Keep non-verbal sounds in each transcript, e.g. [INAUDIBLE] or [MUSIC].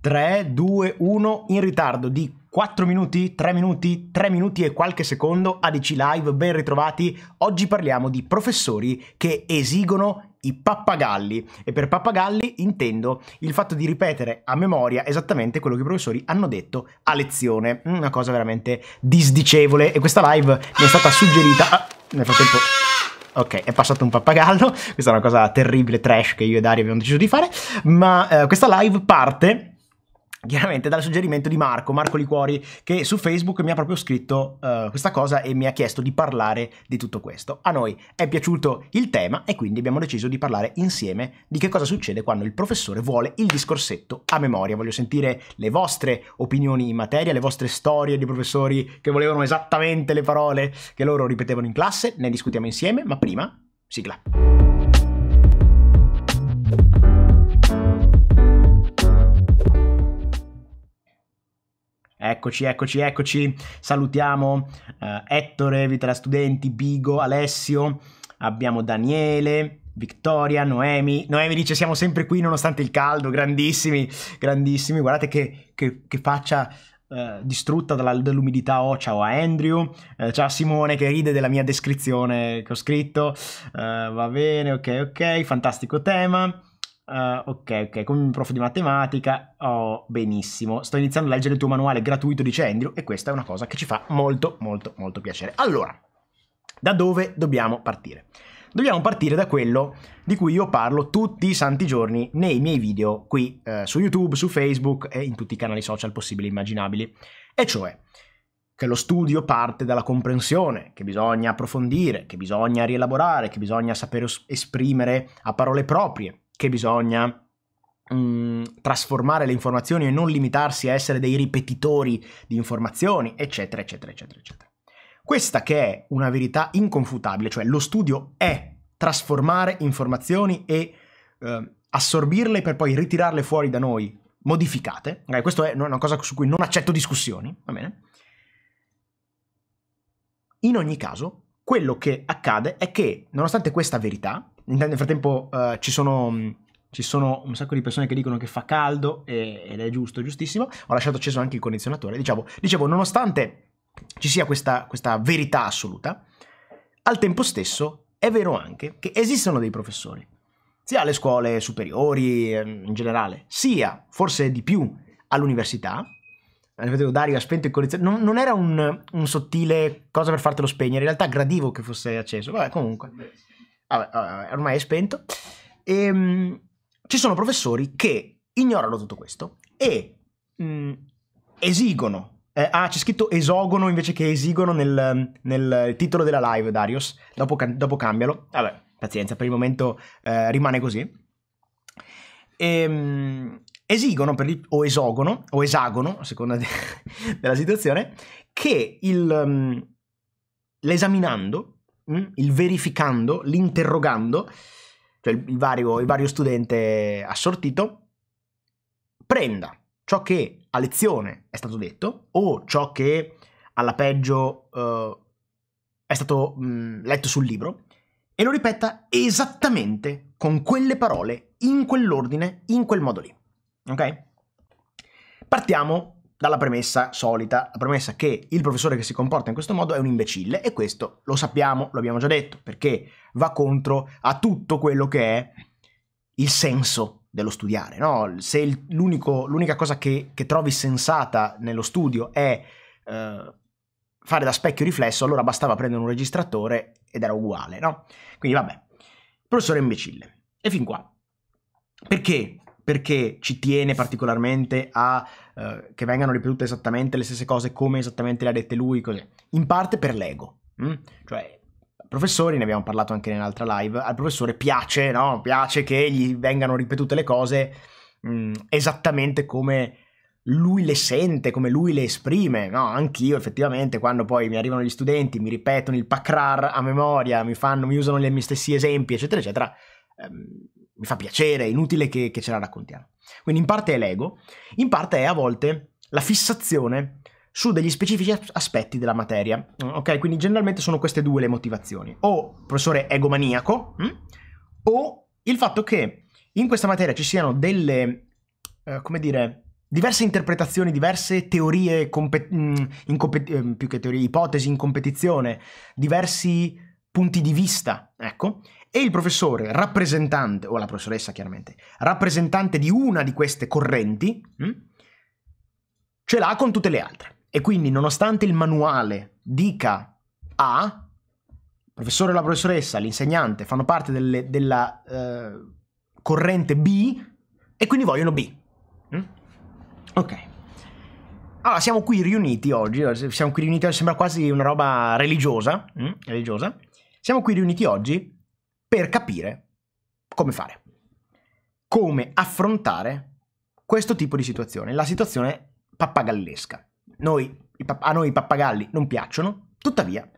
3, 2, 1, in ritardo di 4 minuti, 3 minuti, 3 minuti e qualche secondo ADC Live, ben ritrovati. Oggi parliamo di professori che esigono i pappagalli e per pappagalli intendo il fatto di ripetere a memoria esattamente quello che i professori hanno detto a lezione, mm, una cosa veramente disdicevole e questa live mi è stata suggerita ah, nel frattempo Ok, è passato un pappagallo, questa è una cosa terribile, trash che io e Dario abbiamo deciso di fare, ma eh, questa live parte chiaramente dal suggerimento di Marco, Marco Liquori, che su Facebook mi ha proprio scritto uh, questa cosa e mi ha chiesto di parlare di tutto questo. A noi è piaciuto il tema e quindi abbiamo deciso di parlare insieme di che cosa succede quando il professore vuole il discorsetto a memoria. Voglio sentire le vostre opinioni in materia, le vostre storie di professori che volevano esattamente le parole che loro ripetevano in classe, ne discutiamo insieme, ma prima sigla. Eccoci, eccoci, eccoci. Salutiamo eh, Ettore, Vitala Studenti, Bigo, Alessio, abbiamo Daniele, Vittoria, Noemi. Noemi dice siamo sempre qui nonostante il caldo, grandissimi, grandissimi. Guardate che, che, che faccia eh, distrutta dalla, dall'umidità Oh, ciao a Andrew, eh, ciao a Simone che ride della mia descrizione che ho scritto. Eh, va bene, ok, ok, fantastico tema. Uh, ok, ok, come un prof di matematica, oh, benissimo. Sto iniziando a leggere il tuo manuale gratuito di Cendrio e questa è una cosa che ci fa molto, molto, molto piacere. Allora, da dove dobbiamo partire? Dobbiamo partire da quello di cui io parlo tutti i santi giorni nei miei video qui eh, su YouTube, su Facebook e in tutti i canali social possibili e immaginabili. E cioè che lo studio parte dalla comprensione, che bisogna approfondire, che bisogna rielaborare, che bisogna sapere esprimere a parole proprie, che bisogna mh, mm, trasformare le informazioni e non limitarsi a essere dei ripetitori di informazioni, eccetera, eccetera, eccetera, eccetera. Questa che è una verità inconfutabile, cioè lo studio è trasformare informazioni e eh, assorbirle per poi ritirarle fuori da noi, modificate. Okay, questa è una cosa su cui non accetto discussioni, va bene? In ogni caso, quello che accade è che, nonostante questa verità, nel frattempo uh, ci, sono, mm, ci sono... un sacco di persone che dicono che fa caldo e, ed è giusto, giustissimo. Ho lasciato acceso anche il condizionatore. Dicevo, dicevo nonostante ci sia questa, questa verità assoluta, al tempo stesso è vero anche che esistono dei professori, sia alle scuole superiori ehm, in generale, sia forse di più all'università. Vedevo Dario ha spento il condizionatore. Non, non, era un, un sottile cosa per fartelo spegnere, in realtà gradivo che fosse acceso. Vabbè, comunque vabbè, ormai è spento. E, ehm, mh, ci sono professori che ignorano tutto questo e mh, mm, esigono eh, ah, c'è scritto esogono invece che esigono nel, nel titolo della live, Darius. Dopo, dopo, cambialo. Vabbè, pazienza, per il momento eh, rimane così. Ehm, esigono per, o esogono, o esagono, a seconda de- [LAUGHS] della situazione, che il, um, l'esaminando Mm. il verificando, l'interrogando, cioè il vario, il vario studente assortito, prenda ciò che a lezione è stato detto o ciò che alla peggio uh, è stato mh, mm, letto sul libro e lo ripeta esattamente con quelle parole, in quell'ordine, in quel modo lì. Ok? Partiamo dalla premessa solita, la premessa che il professore che si comporta in questo modo è un imbecille e questo lo sappiamo, lo abbiamo già detto, perché va contro a tutto quello che è il senso dello studiare. No? Se il, l'unica cosa che, che, trovi sensata nello studio è eh, fare da specchio riflesso, allora bastava prendere un registratore ed era uguale. No? Quindi vabbè, professore imbecille. E fin qua. Perché? Perché ci tiene particolarmente a eh, che vengano ripetute esattamente le stesse cose come esattamente le ha dette lui, così. In parte per l'ego. Mh? Mm? Cioè, professori, ne abbiamo parlato anche nell'altra live, al professore piace, no? Piace che gli vengano ripetute le cose mh, mm, esattamente come lui le sente, come lui le esprime, no? Anch'io effettivamente quando poi mi arrivano gli studenti, mi ripetono il pacrar a memoria, mi, fanno, mi usano gli stessi esempi, eccetera, eccetera, ehm, mi fa piacere, è inutile che, che ce la raccontiamo. Quindi in parte è l'ego, in parte è a volte la fissazione su degli specifici aspetti della materia. Mm, ok, quindi generalmente sono queste due le motivazioni. O professore egomaniaco, mh? Mm, o il fatto che in questa materia ci siano delle, eh, come dire, diverse interpretazioni, diverse teorie, mm, eh, più che teorie, ipotesi in competizione, diversi punti di vista, ecco, e il professore rappresentante, o la professoressa chiaramente, rappresentante di una di queste correnti, mh, hm, ce l'ha con tutte le altre. E quindi nonostante il manuale dica A, il professore o la professoressa, l'insegnante fanno parte delle, della eh, corrente B e quindi vogliono B. Mm? Ok. Allora, siamo qui riuniti oggi, siamo qui riuniti sembra quasi una roba religiosa, mm? religiosa. Siamo qui riuniti oggi per capire come fare, come affrontare questo tipo di situazione, la situazione pappagallesca. Noi, a noi i pappagalli non piacciono, tuttavia,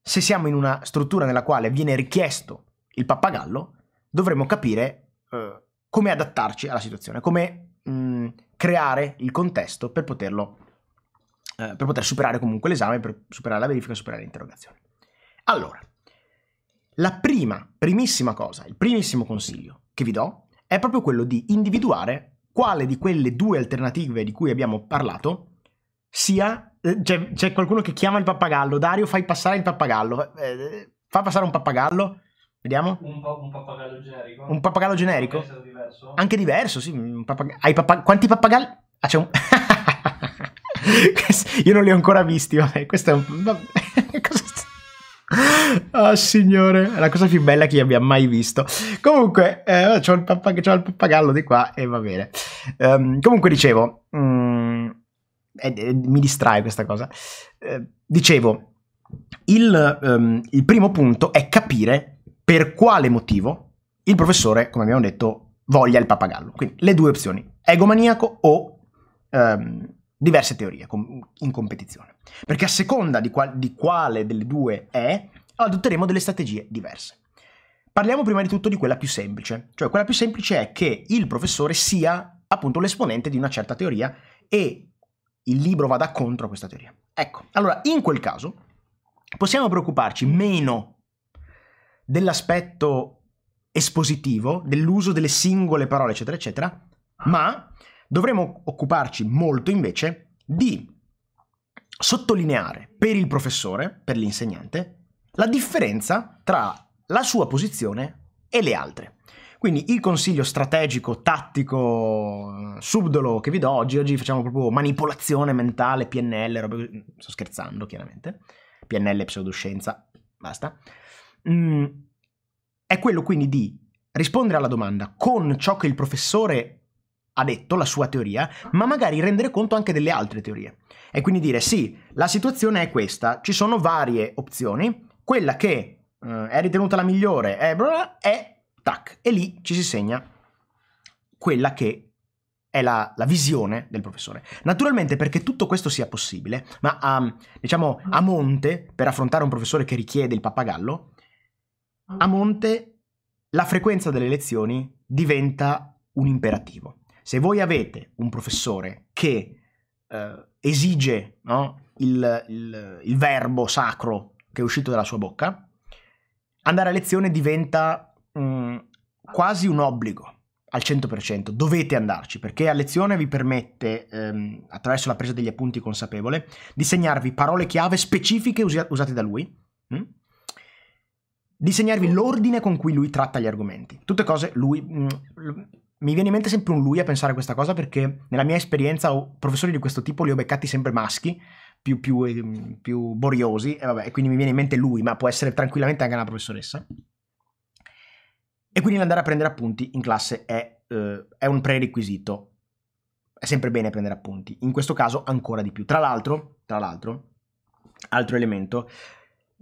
se siamo in una struttura nella quale viene richiesto il pappagallo, dovremmo capire eh, come adattarci alla situazione, come mh, mm, creare il contesto per poterlo eh, per poter superare comunque l'esame, per superare la verifica, superare l'interrogazione. Allora, la prima, primissima cosa, il primissimo consiglio che vi do è proprio quello di individuare quale di quelle due alternative di cui abbiamo parlato sia... Eh, c'è, c'è qualcuno che chiama il pappagallo, Dario fai passare il pappagallo, eh, fa passare un pappagallo, vediamo. Un, un pappagallo generico. Un pappagallo generico. Diverso. Anche diverso, sì. Pappag- Hai pappag- Quanti pappagalli? Ah, c'è un... [LAUGHS] Io non li ho ancora visti, vabbè, questo è un... [LAUGHS] Cosa oh, signore, è la cosa più bella che io abbia mai visto. Comunque, eh, c'ho, il pappag- c'ho il pappagallo di qua e va bene. Um, comunque, dicevo, mm, eh, eh, mi distrae questa cosa. Eh, dicevo, il, um, il primo punto è capire per quale motivo il professore, come abbiamo detto, voglia il pappagallo. Quindi, le due opzioni, egomaniaco o um, diverse teorie in competizione. Perché a seconda di, qual- di quale delle due è, adotteremo delle strategie diverse. Parliamo prima di tutto di quella più semplice, cioè quella più semplice è che il professore sia appunto l'esponente di una certa teoria e il libro vada contro questa teoria. Ecco, allora in quel caso possiamo preoccuparci meno dell'aspetto espositivo, dell'uso delle singole parole, eccetera, eccetera, ma Dovremmo occuparci molto invece di sottolineare per il professore, per l'insegnante, la differenza tra la sua posizione e le altre. Quindi il consiglio strategico, tattico, subdolo che vi do oggi, oggi facciamo proprio manipolazione mentale, PNL, robe... sto scherzando chiaramente, PNL, pseudoscienza, basta, mm, è quello quindi di rispondere alla domanda con ciò che il professore ha detto, la sua teoria, ma magari rendere conto anche delle altre teorie. E quindi dire sì, la situazione è questa, ci sono varie opzioni, quella che eh, è ritenuta la migliore è, eh, è tac, e lì ci si segna quella che è la, la, visione del professore. Naturalmente perché tutto questo sia possibile, ma a, diciamo a monte, per affrontare un professore che richiede il pappagallo, a monte la frequenza delle lezioni diventa un imperativo. Se voi avete un professore che eh, esige no, il, il, il verbo sacro che è uscito dalla sua bocca, andare a lezione diventa mh, mm, quasi un obbligo al 100%, dovete andarci perché a lezione vi permette, ehm, attraverso la presa degli appunti consapevole, di segnarvi parole chiave specifiche usi- usate da lui, mh? Mm? di segnarvi l'ordine con cui lui tratta gli argomenti. Tutte cose, lui, mh, mm, mi viene in mente sempre un lui a pensare a questa cosa perché nella mia esperienza professori di questo tipo li ho beccati sempre maschi, più, più, ehm, più boriosi, e vabbè, quindi mi viene in mente lui, ma può essere tranquillamente anche una professoressa. E quindi andare a prendere appunti in classe è, eh, è un prerequisito. È sempre bene prendere appunti, in questo caso ancora di più. Tra l'altro, tra l'altro, altro elemento,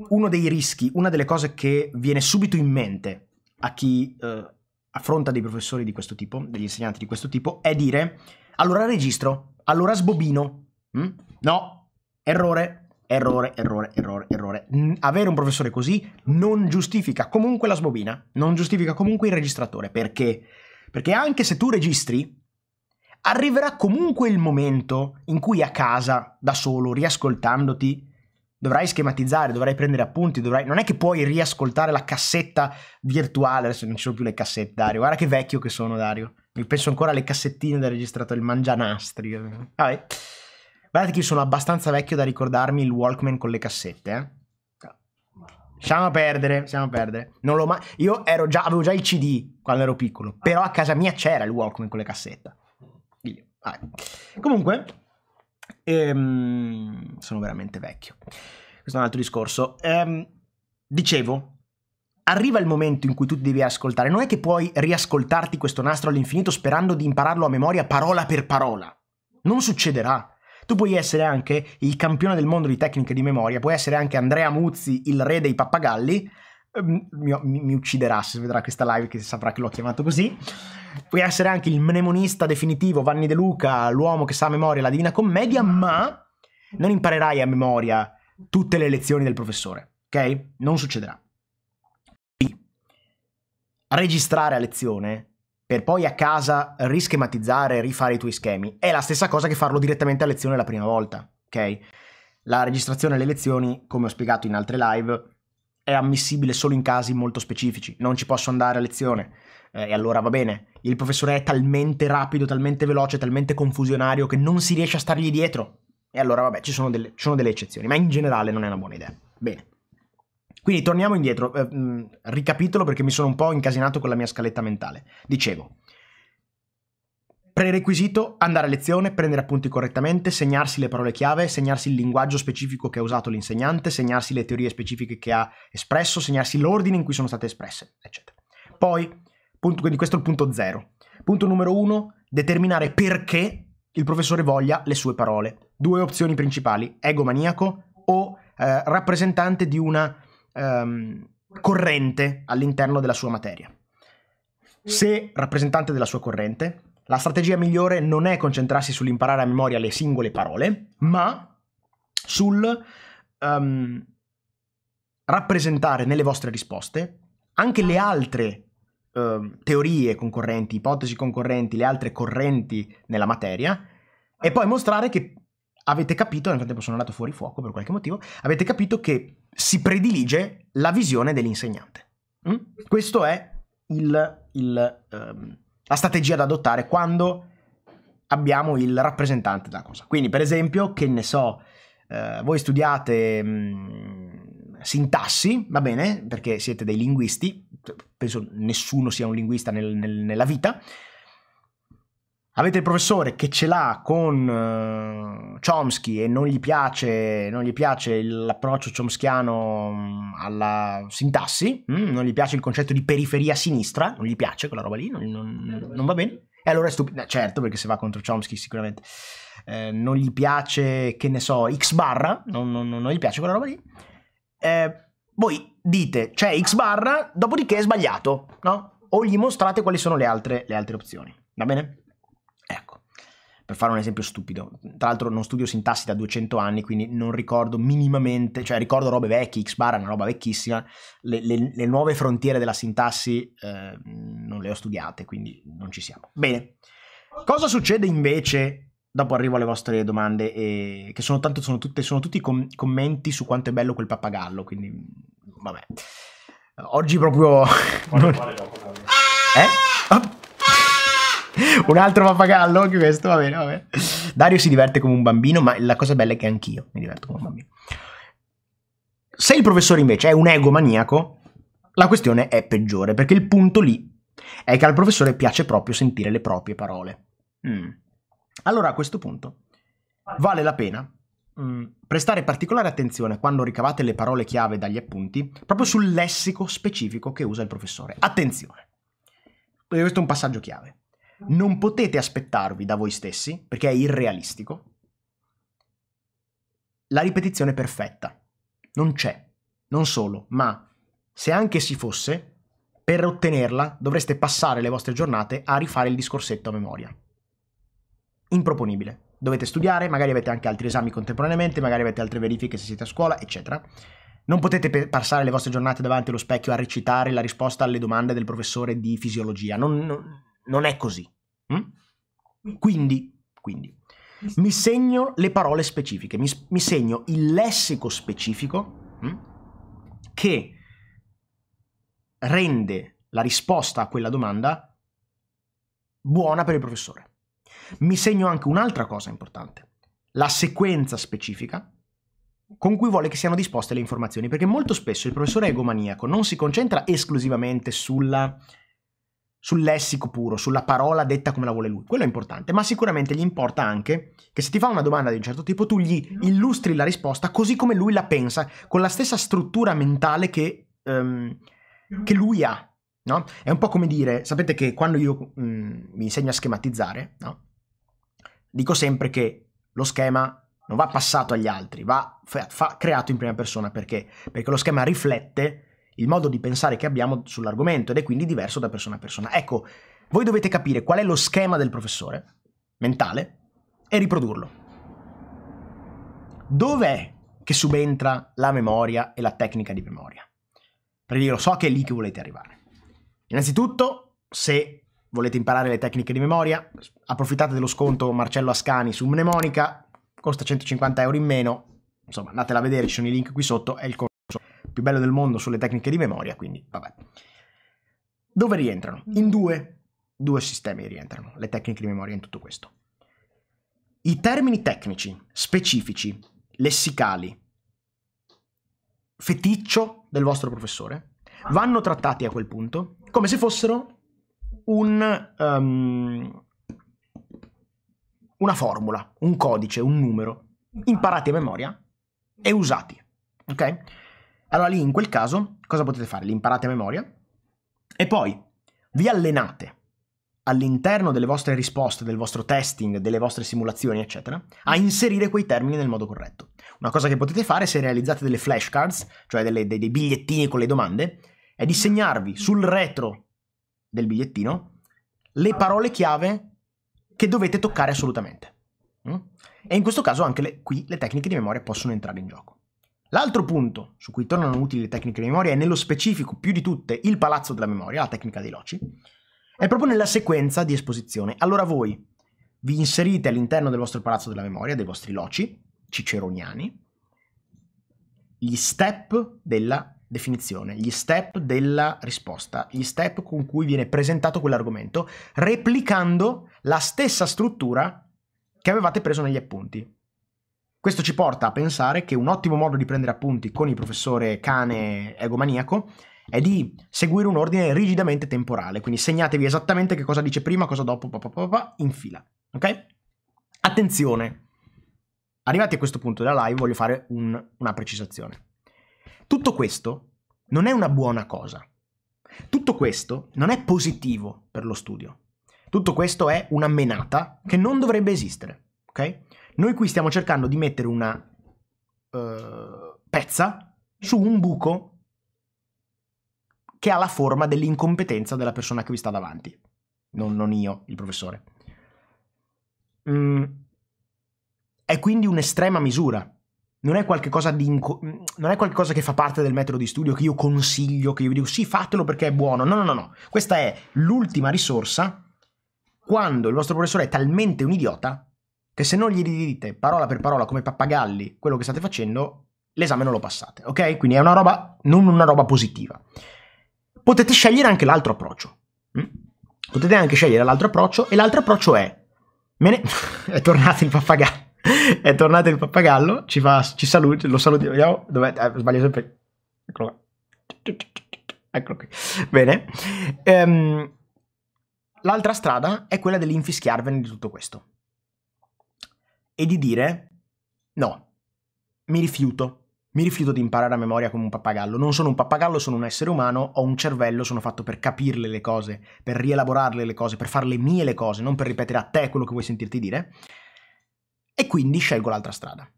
uno dei rischi, una delle cose che viene subito in mente a chi eh, affronta dei professori di questo tipo, degli insegnanti di questo tipo, è dire allora registro, allora sbobino. Mm? No, errore, errore, errore, errore, errore. Mm, avere un professore così non giustifica comunque la sbobina, non giustifica comunque il registratore. Perché? Perché anche se tu registri, arriverà comunque il momento in cui a casa, da solo, riascoltandoti, dovrai schematizzare, dovrai prendere appunti, dovrai... non è che puoi riascoltare la cassetta virtuale, adesso non ci sono più le cassette Dario, guarda che vecchio che sono Dario, mi penso ancora alle cassettine del registrato, il mangianastri, vabbè. Guardate che io sono abbastanza vecchio da ricordarmi il Walkman con le cassette, eh. Siamo a perdere, siamo a perdere. Non l'ho mai... Io ero già, avevo già il CD quando ero piccolo, però a casa mia c'era il Walkman con le cassette. Io, vabbè. Comunque, e, um, sono veramente vecchio. Questo è un altro discorso. Um, dicevo, arriva il momento in cui tu devi ascoltare. Non è che puoi riascoltarti questo nastro all'infinito sperando di impararlo a memoria parola per parola. Non succederà. Tu puoi essere anche il campione del mondo di tecniche di memoria, puoi essere anche Andrea Muzzi, il re dei pappagalli, Ehm, mi, mi, ucciderà se vedrà questa live che saprà che l'ho chiamato così. Puoi essere anche il mnemonista definitivo, Vanni De Luca, l'uomo che sa a memoria la Divina Commedia, ma non imparerai a memoria tutte le lezioni del professore, ok? Non succederà. Quindi, registrare a lezione per poi a casa rischematizzare e rifare i tuoi schemi è la stessa cosa che farlo direttamente a lezione la prima volta, ok? La registrazione alle lezioni, come ho spiegato in altre live, è ammissibile solo in casi molto specifici, non ci posso andare a lezione. Eh, e allora va bene, il professore è talmente rapido, talmente veloce, talmente confusionario che non si riesce a stargli dietro. E allora vabbè, ci sono delle, ci sono delle eccezioni, ma in generale non è una buona idea. Bene. Quindi torniamo indietro, eh, mh, ricapitolo perché mi sono un po' incasinato con la mia scaletta mentale. Dicevo, prerequisito andare a lezione, prendere appunti correttamente, segnarsi le parole chiave, segnarsi il linguaggio specifico che ha usato l'insegnante, segnarsi le teorie specifiche che ha espresso, segnarsi l'ordine in cui sono state espresse, eccetera. Poi, punto, quindi questo è il punto zero. Punto numero uno, determinare perché il professore voglia le sue parole. Due opzioni principali, egomaniaco o eh, rappresentante di una ehm, corrente all'interno della sua materia. Se rappresentante della sua corrente, la strategia migliore non è concentrarsi sull'imparare a memoria le singole parole, ma sul um, rappresentare nelle vostre risposte anche le altre uh, teorie concorrenti, ipotesi concorrenti, le altre correnti nella materia e poi mostrare che avete capito, nel frattempo sono andato fuori fuoco per qualche motivo, avete capito che si predilige la visione dell'insegnante. Mm? Questo è il, il um, la strategia da adottare quando abbiamo il rappresentante della cosa. Quindi, per esempio, che ne so, eh, voi studiate mh, mm, sintassi, va bene, perché siete dei linguisti, penso nessuno sia un linguista nel, nel, nella vita, Avete il professore che ce l'ha con uh, Chomsky e non gli piace, non gli piace l'approccio chomskiano mm, alla sintassi, mm, non gli piace il concetto di periferia sinistra, non gli piace quella roba lì, non, non, non va bene. E allora è stupido, eh, certo perché se va contro Chomsky sicuramente. Eh, non gli piace, che ne so, X barra, non, non gli piace quella roba lì. Eh, voi dite c'è cioè X barra, dopodiché è sbagliato, no? O gli mostrate quali sono le altre, le altre opzioni, va bene? per fare un esempio stupido. Tra l'altro non studio sintassi da 200 anni, quindi non ricordo minimamente, cioè ricordo robe vecchie, X-bar è una roba vecchissima, le, le, le nuove frontiere della sintassi eh, non le ho studiate, quindi non ci siamo. Bene, cosa succede invece? Dopo arrivo alle vostre domande, eh, che sono, tanto, sono, tutte, sono tutti com- commenti su quanto è bello quel pappagallo, quindi vabbè. Oggi proprio... Quale, [LAUGHS] quale pappagallo? Eh? Oh. [LAUGHS] un altro pappagallo anche questo, va bene, va bene. Dario si diverte come un bambino, ma la cosa bella è che anch'io mi diverto come un bambino. Se il professore invece è un egomaniaco, la questione è peggiore, perché il punto lì è che al professore piace proprio sentire le proprie parole. Mm. Allora a questo punto vale la pena mm, prestare particolare attenzione quando ricavate le parole chiave dagli appunti proprio sul lessico specifico che usa il professore. Attenzione! Questo è un passaggio chiave non potete aspettarvi da voi stessi, perché è irrealistico, la ripetizione perfetta. Non c'è. Non solo, ma se anche si fosse, per ottenerla dovreste passare le vostre giornate a rifare il discorsetto a memoria. Improponibile. Dovete studiare, magari avete anche altri esami contemporaneamente, magari avete altre verifiche se siete a scuola, eccetera. Non potete pe- passare le vostre giornate davanti allo specchio a recitare la risposta alle domande del professore di fisiologia. non, non non è così. Mm? Quindi, quindi, mi segno le parole specifiche, mi, mi segno il lessico specifico mm? che rende la risposta a quella domanda buona per il professore. Mi segno anche un'altra cosa importante, la sequenza specifica con cui vuole che siano disposte le informazioni, perché molto spesso il professore egomaniaco non si concentra esclusivamente sulla sul lessico puro, sulla parola detta come la vuole lui. Quello è importante, ma sicuramente gli importa anche che se ti fa una domanda di un certo tipo tu gli mm. illustri la risposta così come lui la pensa, con la stessa struttura mentale che, um, che lui ha. No? È un po' come dire, sapete che quando io um, mi insegno a schematizzare, no? dico sempre che lo schema non va passato agli altri, va fa- fa creato in prima persona perché? Perché lo schema riflette il modo di pensare che abbiamo sull'argomento ed è quindi diverso da persona a persona. Ecco, voi dovete capire qual è lo schema del professore mentale e riprodurlo. Dov'è che subentra la memoria e la tecnica di memoria? Perché io lo so che è lì che volete arrivare. Innanzitutto, se volete imparare le tecniche di memoria, approfittate dello sconto Marcello Ascani su Mnemonica, costa 150 euro in meno, insomma andatela a vedere, ci sono i link qui sotto, è il corso più bello del mondo sulle tecniche di memoria, quindi vabbè. Dove rientrano? In mm. due, due sistemi rientrano le tecniche di memoria in tutto questo. I termini tecnici, specifici, lessicali, feticcio del vostro professore, vanno trattati a quel punto come se fossero un, um, una formula, un codice, un numero, imparati a memoria e usati. Ok? Allora lì in quel caso cosa potete fare? Li imparate a memoria e poi vi allenate all'interno delle vostre risposte, del vostro testing, delle vostre simulazioni, eccetera, a mm. inserire quei termini nel modo corretto. Una cosa che potete fare se realizzate delle flashcards, cioè delle, dei, dei bigliettini con le domande, è di segnarvi sul retro del bigliettino le parole chiave che dovete toccare assolutamente. Mm? E in questo caso anche le, qui le tecniche di memoria possono entrare in gioco. L'altro punto su cui tornano utili le tecniche di memoria e nello specifico più di tutte il palazzo della memoria, la tecnica dei loci, è proprio nella sequenza di esposizione. Allora voi vi inserite all'interno del vostro palazzo della memoria, dei vostri loci ciceroniani, gli step della definizione, gli step della risposta, gli step con cui viene presentato quell'argomento, replicando la stessa struttura che avevate preso negli appunti. Questo ci porta a pensare che un ottimo modo di prendere appunti con il professore cane egomaniaco è di seguire un ordine rigidamente temporale, quindi segnatevi esattamente che cosa dice prima, cosa dopo, pa, pa, pa, pa, in fila, ok? Attenzione! Arrivati a questo punto della live voglio fare un, una precisazione. Tutto questo non è una buona cosa. Tutto questo non è positivo per lo studio. Tutto questo è una menata che non dovrebbe esistere, ok? Noi qui stiamo cercando di mettere una uh, pezza su un buco che ha la forma dell'incompetenza della persona che vi sta davanti. Non, non io, il professore. Mm. È quindi un'estrema misura. Non è, inco- non è, qualcosa che fa parte del metodo di studio che io consiglio, che io vi dico sì, fatelo perché è buono. No, no, no, no. Questa è l'ultima risorsa quando il vostro professore è talmente un idiota che se non gli ridite parola per parola come pappagalli quello che state facendo, l'esame non lo passate, ok? Quindi è una roba, non una roba positiva. Potete scegliere anche l'altro approccio. Mm? Potete anche scegliere l'altro approccio e l'altro approccio è... Ne... [LAUGHS] è tornato il pappagallo. [LAUGHS] è tornato il pappagallo, ci, fa, ci saluti, lo saluti, vediamo Dov'è? Eh, sbaglio sempre. Eccolo qua. Eccolo qui. Bene. Ehm, l'altra strada è quella dell'infischiarvene di tutto questo e di dire no, mi rifiuto. Mi rifiuto di imparare a memoria come un pappagallo. Non sono un pappagallo, sono un essere umano, ho un cervello, sono fatto per capirle le cose, per rielaborarle le cose, per farle mie le cose, non per ripetere a te quello che vuoi sentirti dire. E quindi scelgo l'altra strada.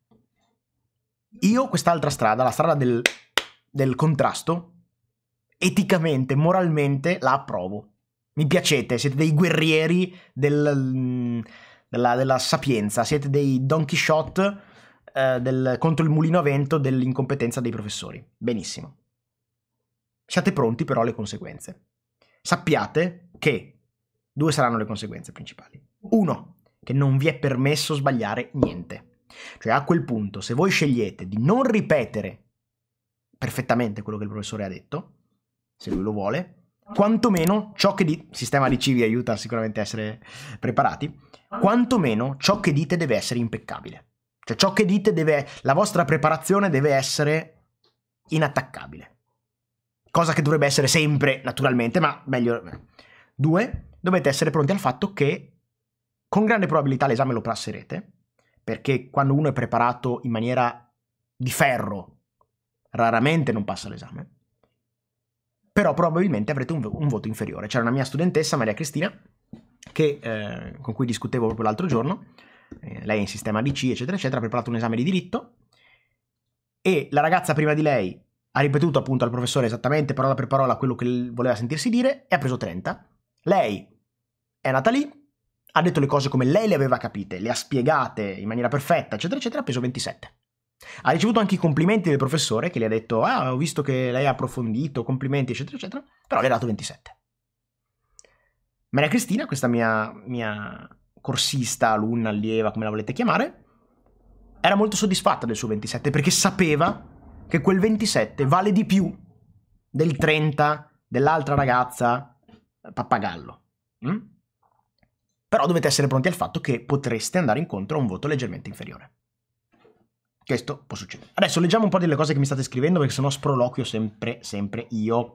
Io quest'altra strada, la strada del, del contrasto, eticamente, moralmente la approvo. Mi piacete, siete dei guerrieri del mm, della, della sapienza, siete dei Don Quixote eh, del, contro il mulino a vento dell'incompetenza dei professori. Benissimo. Siate pronti però alle conseguenze. Sappiate che due saranno le conseguenze principali. Uno, che non vi è permesso sbagliare niente. Cioè a quel punto, se voi scegliete di non ripetere perfettamente quello che il professore ha detto, se lui lo vuole, quantomeno ciò che dite, sistema di civi aiuta sicuramente a essere preparati, quantomeno ciò che dite deve essere impeccabile. Cioè ciò che dite deve, la vostra preparazione deve essere inattaccabile. Cosa che dovrebbe essere sempre, naturalmente, ma meglio... Eh. Due, dovete essere pronti al fatto che con grande probabilità l'esame lo passerete, perché quando uno è preparato in maniera di ferro, raramente non passa l'esame però probabilmente avrete un, un voto inferiore. C'era una mia studentessa, Maria Cristina, che, eh, con cui discutevo proprio l'altro giorno, eh, lei è in sistema DC, eccetera, eccetera, ha preparato un esame di diritto e la ragazza prima di lei ha ripetuto appunto al professore esattamente parola per parola quello che voleva sentirsi dire e ha preso 30. Lei è nata lì, ha detto le cose come lei le aveva capite, le ha spiegate in maniera perfetta, eccetera, eccetera, ha preso 27. Ha ricevuto anche i complimenti del professore che le ha detto ah ho visto che lei ha approfondito, complimenti eccetera eccetera, però le ha dato 27. Maria Cristina, questa mia, mia corsista, alunna, allieva, come la volete chiamare, era molto soddisfatta del suo 27 perché sapeva che quel 27 vale di più del 30 dell'altra ragazza eh, pappagallo. Mm? Però dovete essere pronti al fatto che potreste andare incontro a un voto leggermente inferiore questo può succedere. Adesso leggiamo un po' delle cose che mi state scrivendo perché sennò sproloquio sempre, sempre io.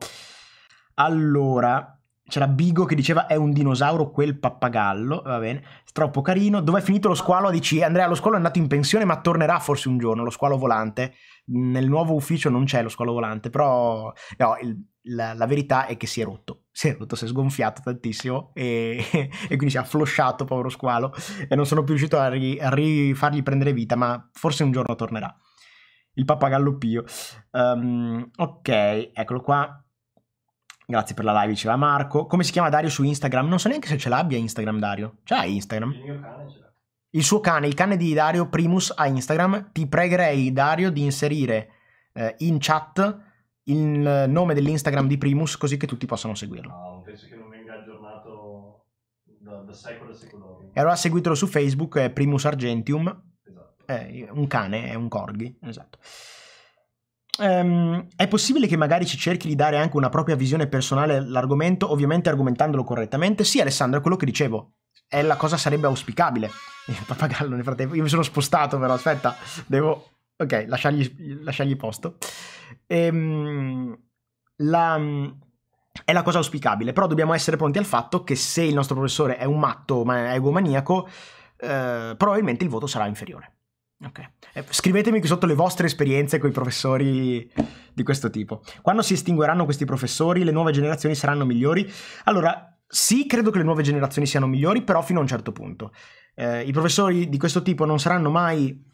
Allora, c'era Bigo che diceva è un dinosauro quel pappagallo, va bene, troppo carino. Dov'è finito lo squalo? Dici Andrea, lo squalo è andato in pensione ma tornerà forse un giorno, lo squalo volante. Nel nuovo ufficio non c'è lo squalo volante, però no, il, la, la, verità è che si è rotto. Si è rotto, si è sgonfiato tantissimo e, [LAUGHS] e quindi si è afflosciato, povero squalo, e non sono più riuscito a, ri, a rifargli prendere vita, ma forse un giorno tornerà. Il pappagallo Pio. Um, ok, eccolo qua. Grazie per la live, diceva Marco. Come si chiama Dario su Instagram? Non so neanche se ce l'abbia Instagram Dario. C'hai Instagram? Il mio cane ce l'ha. Il suo cane, il cane di Dario Primus a Instagram. Ti pregherei, Dario, di inserire eh, in chat il nome dell'Instagram di Primus così che tutti possano seguirlo. Ah, penso che non venga aggiornato da, da secolo a secolo. E allora seguitelo su Facebook, è Primus Argentium. Esatto. È un cane, è un corgi, esatto. Um, è possibile che magari ci cerchi di dare anche una propria visione personale all'argomento, ovviamente argomentandolo correttamente? Sì, Alessandro, è quello che dicevo. È la cosa sarebbe auspicabile. [LAUGHS] Il pappagallo nel frattempo. Io mi sono spostato, però aspetta, devo Ok, lasciargli, lasciargli posto. Ehm, la, è la cosa auspicabile, però dobbiamo essere pronti al fatto che se il nostro professore è un matto, ma è egomaniaco, eh, probabilmente il voto sarà inferiore. Okay. Eh, scrivetemi qui sotto le vostre esperienze con i professori di questo tipo. Quando si estingueranno questi professori, le nuove generazioni saranno migliori? Allora, sì, credo che le nuove generazioni siano migliori, però fino a un certo punto. Eh, I professori di questo tipo non saranno mai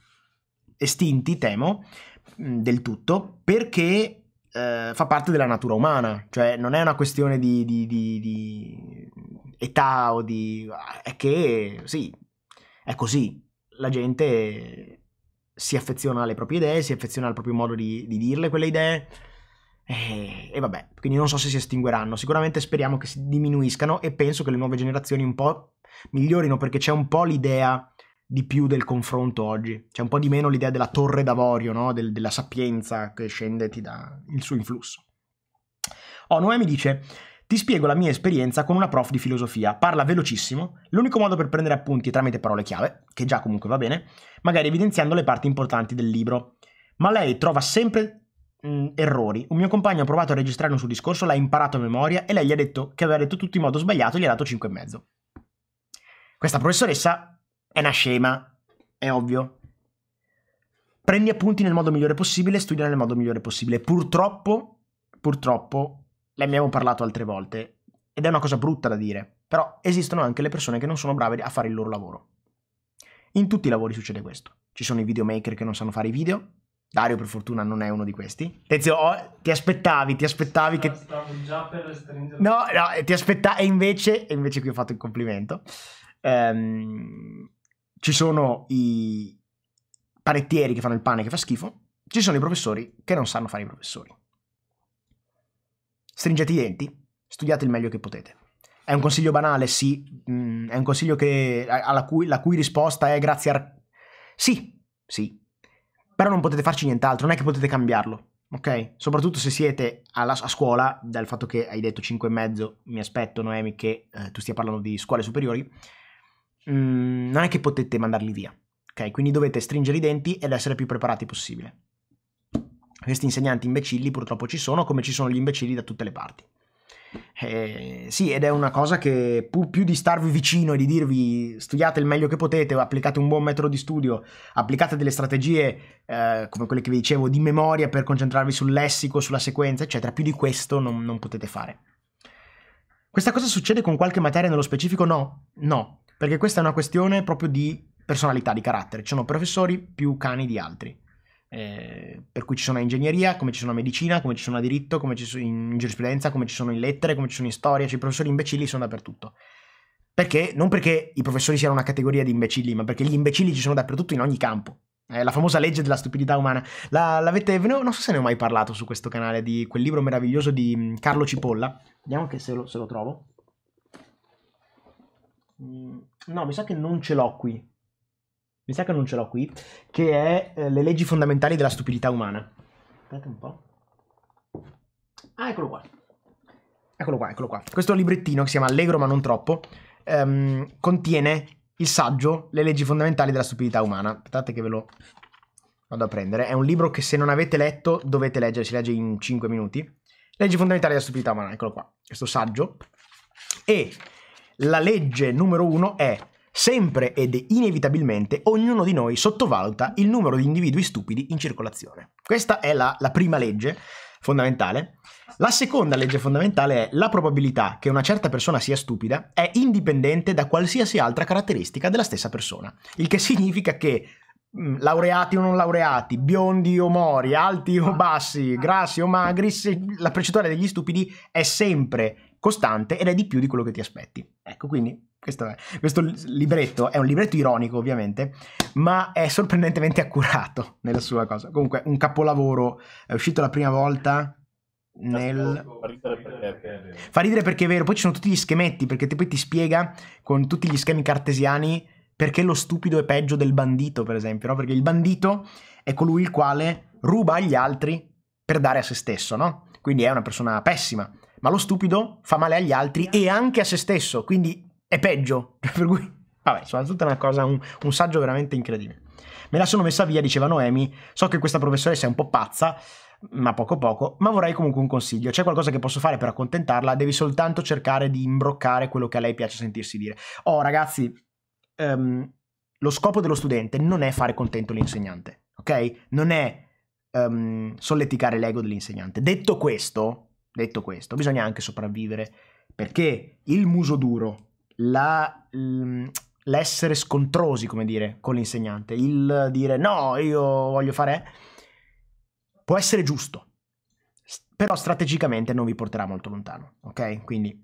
estinti, temo, mm, del tutto, perché eh, fa parte della natura umana, cioè non è una questione di, di, di, di età o di... è che sì, è così, la gente si affeziona alle proprie idee, si affeziona al proprio modo di, di dirle quelle idee. E, e, vabbè, quindi non so se si estingueranno. Sicuramente speriamo che si diminuiscano e penso che le nuove generazioni un po' migliorino perché c'è un po' l'idea di più del confronto oggi. C'è un po' di meno l'idea della torre d'avorio, no? Del, della sapienza che scende e ti dà il suo influsso. Oh, Noemi dice: Ti spiego la mia esperienza con una prof di filosofia. Parla velocissimo. L'unico modo per prendere appunti è tramite parole chiave, che già comunque va bene, magari evidenziando le parti importanti del libro. Ma lei trova sempre mh, mm, errori. Un mio compagno ha provato a registrare un suo discorso, l'ha imparato a memoria e lei gli ha detto che aveva detto tutto in modo sbagliato e gli ha dato 5,5. Questa professoressa è una scema, è ovvio. Prendi appunti nel modo migliore possibile, studia nel modo migliore possibile. Purtroppo, purtroppo, ne abbiamo parlato altre volte, ed è una cosa brutta da dire, però esistono anche le persone che non sono brave a fare il loro lavoro. In tutti i lavori succede questo. Ci sono i videomaker che non sanno fare i video, Dario per fortuna non è uno di questi. Tezio, oh, ti aspettavi, ti aspettavi che... Stavo già per stringere... No, no, ti aspettavi, e invece, e invece qui ho fatto il complimento. Ehm, ci sono i panettieri che fanno il pane che fa schifo, ci sono i professori che non sanno fare i professori. Stringete i denti, studiate il meglio che potete. È un consiglio banale, sì, mm, è un consiglio che, cui, la cui risposta è grazie a... Sì, sì, però non potete farci nient'altro, non è che potete cambiarlo, ok? Soprattutto se siete alla, a scuola, dal fatto che hai detto 5 e mezzo, mi aspetto Noemi che eh, tu stia parlando di scuole superiori, mh, mm, non è che potete mandarli via. Ok, quindi dovete stringere i denti ed essere più preparati possibile. Questi insegnanti imbecilli purtroppo ci sono, come ci sono gli imbecilli da tutte le parti. Eh, sì, ed è una cosa che più, più, di starvi vicino e di dirvi studiate il meglio che potete, applicate un buon metodo di studio, applicate delle strategie eh, come quelle che vi dicevo di memoria per concentrarvi sul lessico, sulla sequenza, eccetera, più di questo non, non potete fare. Questa cosa succede con qualche materia nello specifico? No, no. Perché questa è una questione proprio di personalità, di carattere. Ci sono professori più cani di altri. Eh, per cui ci sono in ingegneria, come ci sono in medicina, come ci sono a diritto, come ci sono in giurisprudenza, come ci sono in lettere, come ci sono in storia, cioè i professori imbecilli sono dappertutto. Perché? Non perché i professori siano una categoria di imbecilli, ma perché gli imbecilli ci sono dappertutto in ogni campo. Eh, la famosa legge della stupidità umana. La, l'avete, no, non so se ne ho mai parlato su questo canale, di quel libro meraviglioso di mm, Carlo Cipolla. Vediamo che se lo, se lo trovo. Mm, no, mi sa che non ce l'ho qui. Mi sa che non ce l'ho qui. Che è eh, Le leggi fondamentali della stupidità umana. Aspetta un po'. Ah, eccolo qua. Eccolo qua, eccolo qua. Questo librettino che si chiama Allegro ma non troppo ehm, contiene il saggio Le leggi fondamentali della stupidità umana. Aspettate che ve lo vado a prendere. È un libro che se non avete letto dovete leggere, si legge in 5 minuti. Leggi fondamentali della stupidità umana, eccolo qua. Questo saggio. E la legge numero uno è sempre ed inevitabilmente ognuno di noi sottovaluta il numero di individui stupidi in circolazione. Questa è la, la prima legge fondamentale. La seconda legge fondamentale è la probabilità che una certa persona sia stupida è indipendente da qualsiasi altra caratteristica della stessa persona, il che significa che mm, laureati o non laureati, biondi o mori, alti o bassi, grassi o magri, la percentuale degli stupidi è sempre costante ed è di più di quello che ti aspetti. Ecco, quindi questo, questo, libretto è un libretto ironico ovviamente, ma è sorprendentemente accurato [LAUGHS] nella sua cosa. Comunque un capolavoro, è uscito la prima volta nel... Fa ridere perché, Fa ridere perché è vero, poi ci sono tutti gli schemetti, perché poi ti spiega con tutti gli schemi cartesiani perché lo stupido è peggio del bandito, per esempio, no? Perché il bandito è colui il quale ruba agli altri per dare a se stesso, no? Quindi è una persona pessima ma lo stupido fa male agli altri e anche a se stesso, quindi è peggio. [LAUGHS] per cui, vabbè, insomma, tutta una cosa, un, un saggio veramente incredibile. Me la sono messa via, diceva Noemi, so che questa professoressa è un po' pazza, ma poco poco, ma vorrei comunque un consiglio. C'è qualcosa che posso fare per accontentarla, devi soltanto cercare di imbroccare quello che a lei piace sentirsi dire. Oh, ragazzi, um, lo scopo dello studente non è fare contento l'insegnante, ok? Non è um, solleticare l'ego dell'insegnante. Detto questo, Detto questo, bisogna anche sopravvivere perché il muso duro, la, l'essere scontrosi, come dire, con l'insegnante, il dire no, io voglio fare, può essere giusto, però strategicamente non vi porterà molto lontano, ok? Quindi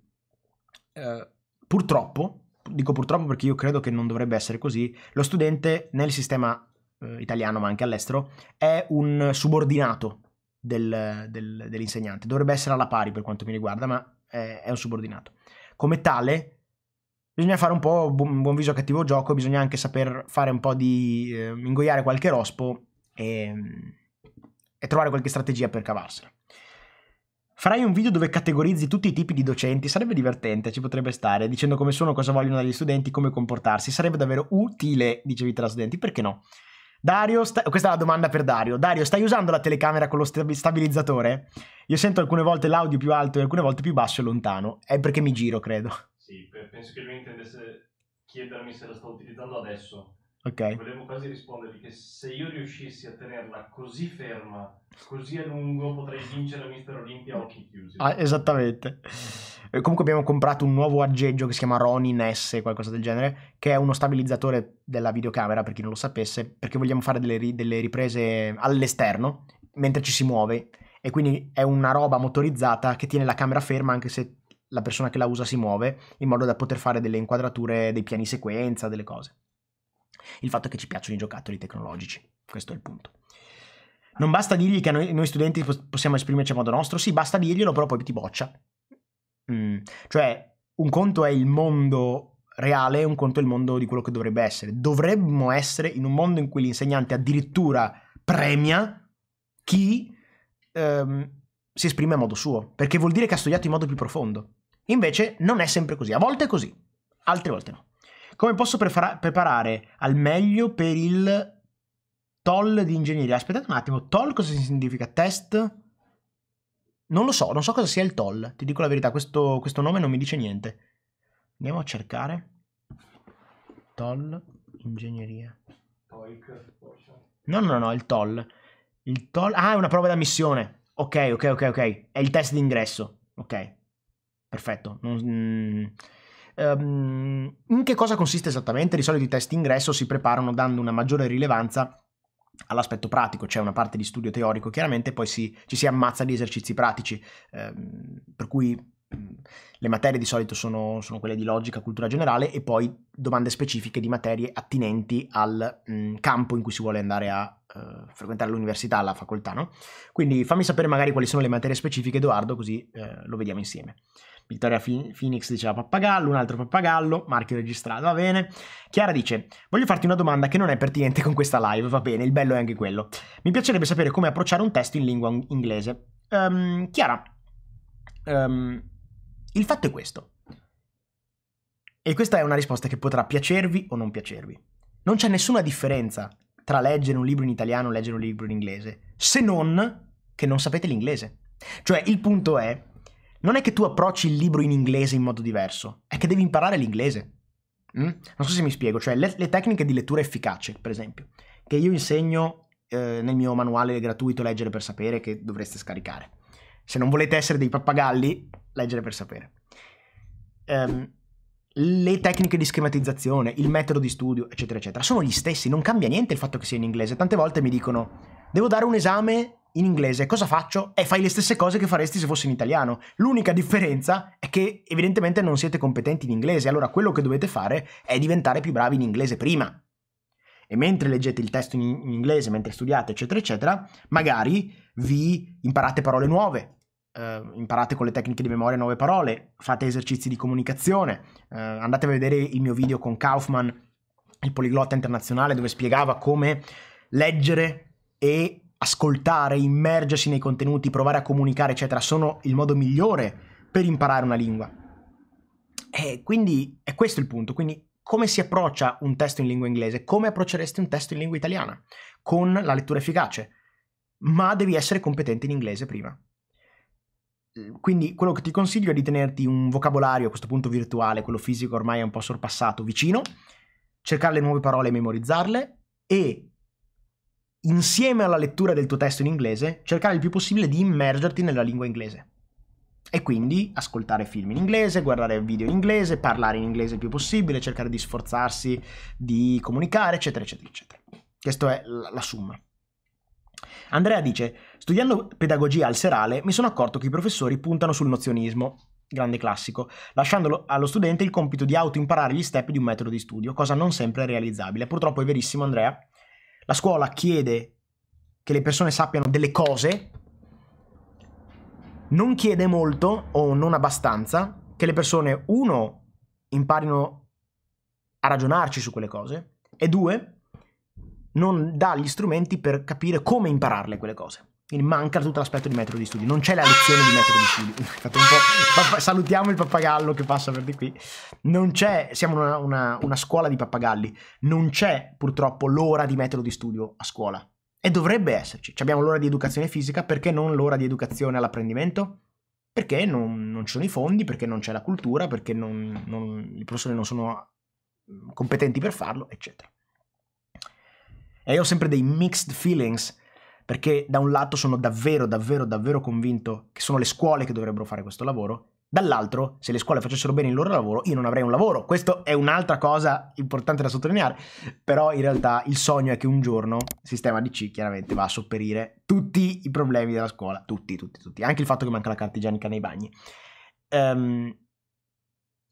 eh, purtroppo, dico purtroppo perché io credo che non dovrebbe essere così, lo studente nel sistema eh, italiano ma anche all'estero è un subordinato del, del, dell'insegnante. Dovrebbe essere alla pari per quanto mi riguarda, ma è, è un subordinato. Come tale, bisogna fare un po' buon, buon viso a cattivo gioco, bisogna anche saper fare un po' di eh, ingoiare qualche rospo e, e trovare qualche strategia per cavarsela. Farai un video dove categorizzi tutti i tipi di docenti, sarebbe divertente, ci potrebbe stare, dicendo come sono, cosa vogliono dagli studenti, come comportarsi, sarebbe davvero utile, dicevi tra studenti, perché no? Dario, sta- questa è la domanda per Dario. Dario, stai usando la telecamera con lo sta- stabilizzatore? Io sento alcune volte l'audio più alto e alcune volte più basso e lontano. È perché mi giro, credo. Sì, penso che lui intendesse chiedermi se la sto utilizzando adesso. Ok. Volevo quasi rispondergli che se io riuscissi a tenerla così ferma, così a lungo, potrei vincere Mister Olympia a occhi chiusi. Ah, esattamente. E comunque abbiamo comprato un nuovo aggeggio che si chiama Ronin S, qualcosa del genere, che è uno stabilizzatore della videocamera, per chi non lo sapesse, perché vogliamo fare delle, ri- delle riprese all'esterno, mentre ci si muove, e quindi è una roba motorizzata che tiene la camera ferma anche se la persona che la usa si muove, in modo da poter fare delle inquadrature, dei piani sequenza, delle cose il fatto che ci piacciono i giocattoli tecnologici. Questo è il punto. Non basta dirgli che noi, noi studenti possiamo esprimerci a modo nostro, sì, basta dirglielo, però poi ti boccia. Mm. Cioè, un conto è il mondo reale, un conto è il mondo di quello che dovrebbe essere. Dovremmo essere in un mondo in cui l'insegnante addirittura premia chi ehm, si esprime a modo suo, perché vuol dire che ha studiato in modo più profondo. Invece non è sempre così, a volte è così, altre volte no. Come posso prefara- preparare al meglio per il toll di ingegneria? Aspettate un attimo, toll cosa significa? Test? Non lo so, non so cosa sia il toll, ti dico la verità, questo, questo nome non mi dice niente. Andiamo a cercare. Toll, ingegneria. No, no, no, il toll. Il toll... Ah, è una prova da missione. Ok, ok, ok, ok. È il test d'ingresso. Ok. Perfetto. Non... Mm, Um, in che cosa consiste esattamente? Di solito i test ingresso si preparano dando una maggiore rilevanza all'aspetto pratico, c'è una parte di studio teorico chiaramente, poi si, ci si ammazza di esercizi pratici, um, per cui le materie di solito sono, sono, quelle di logica, cultura generale e poi domande specifiche di materie attinenti al mh, campo in cui si vuole andare a uh, frequentare l'università, la facoltà, no? Quindi fammi sapere magari quali sono le materie specifiche, Edoardo, così uh, lo vediamo insieme. Vittoria Phoenix diceva pappagallo, un altro pappagallo, marchio registrato, va bene. Chiara dice, voglio farti una domanda che non è pertinente con questa live, va bene, il bello è anche quello. Mi piacerebbe sapere come approcciare un testo in lingua inglese. Um, Chiara, um, il fatto è questo. E questa è una risposta che potrà piacervi o non piacervi. Non c'è nessuna differenza tra leggere un libro in italiano e leggere un libro in inglese, se non che non sapete l'inglese. Cioè, il punto è non è che tu approcci il libro in inglese in modo diverso, è che devi imparare l'inglese. Mm? Non so se mi spiego, cioè le, le, tecniche di lettura efficace, per esempio, che io insegno eh, nel mio manuale gratuito Leggere per sapere che dovreste scaricare. Se non volete essere dei pappagalli, leggere per sapere. Um, le tecniche di schematizzazione, il metodo di studio, eccetera, eccetera, sono gli stessi, non cambia niente il fatto che sia in inglese. Tante volte mi dicono, devo dare un esame in inglese, cosa faccio? E fai le stesse cose che faresti se fossi in italiano. L'unica differenza è che evidentemente non siete competenti in inglese, allora quello che dovete fare è diventare più bravi in inglese prima. E mentre leggete il testo in inglese, mentre studiate, eccetera, eccetera, magari vi imparate parole nuove, Uh, imparate con le tecniche di memoria nuove parole, fate esercizi di comunicazione, uh, andate a vedere il mio video con Kaufman, il poliglotta internazionale, dove spiegava come leggere e ascoltare, immergersi nei contenuti, provare a comunicare, eccetera, sono il modo migliore per imparare una lingua. E quindi è questo il punto. Quindi come si approccia un testo in lingua inglese? Come approcceresti un testo in lingua italiana? Con la lettura efficace. Ma devi essere competente in inglese prima. Quindi quello che ti consiglio è di tenerti un vocabolario a questo punto virtuale, quello fisico ormai è un po' sorpassato, vicino, cercare le nuove parole e memorizzarle e insieme alla lettura del tuo testo in inglese, cercare il più possibile di immergerti nella lingua inglese. E quindi ascoltare film in inglese, guardare video in inglese, parlare in inglese il più possibile, cercare di sforzarsi di comunicare, eccetera, eccetera, eccetera. Questa è la, la summa. Andrea dice, studiando pedagogia al serale mi sono accorto che i professori puntano sul nozionismo, grande classico, lasciando allo studente il compito di autoimparare gli step di un metodo di studio, cosa non sempre realizzabile. Purtroppo è verissimo Andrea, la scuola chiede che le persone sappiano delle cose, non chiede molto o non abbastanza che le persone, uno, imparino a ragionarci su quelle cose e due, non dà gli strumenti per capire come impararle quelle cose. Quindi manca tutto l'aspetto di metodo di studio, non c'è la lezione di metodo di studio. Infatti [LAUGHS] un po', salutiamo il pappagallo che passa per di qui. Non c'è, siamo una, una, una scuola di pappagalli, non c'è purtroppo l'ora di metodo di studio a scuola. E dovrebbe esserci. Abbiamo l'ora di educazione fisica, perché non l'ora di educazione all'apprendimento? Perché non, non, ci sono i fondi, perché non c'è la cultura, perché non, non, le persone non sono mm, competenti per farlo, eccetera. E io ho sempre dei mixed feelings perché da un lato sono davvero, davvero, davvero convinto che sono le scuole che dovrebbero fare questo lavoro, dall'altro, se le scuole facessero bene il loro lavoro, io non avrei un lavoro. Questa è un'altra cosa importante da sottolineare, però in realtà il sogno è che un giorno il sistema DC chiaramente va a sopperire tutti i problemi della scuola, tutti, tutti, tutti, anche il fatto che manca la carta igienica nei bagni. Um,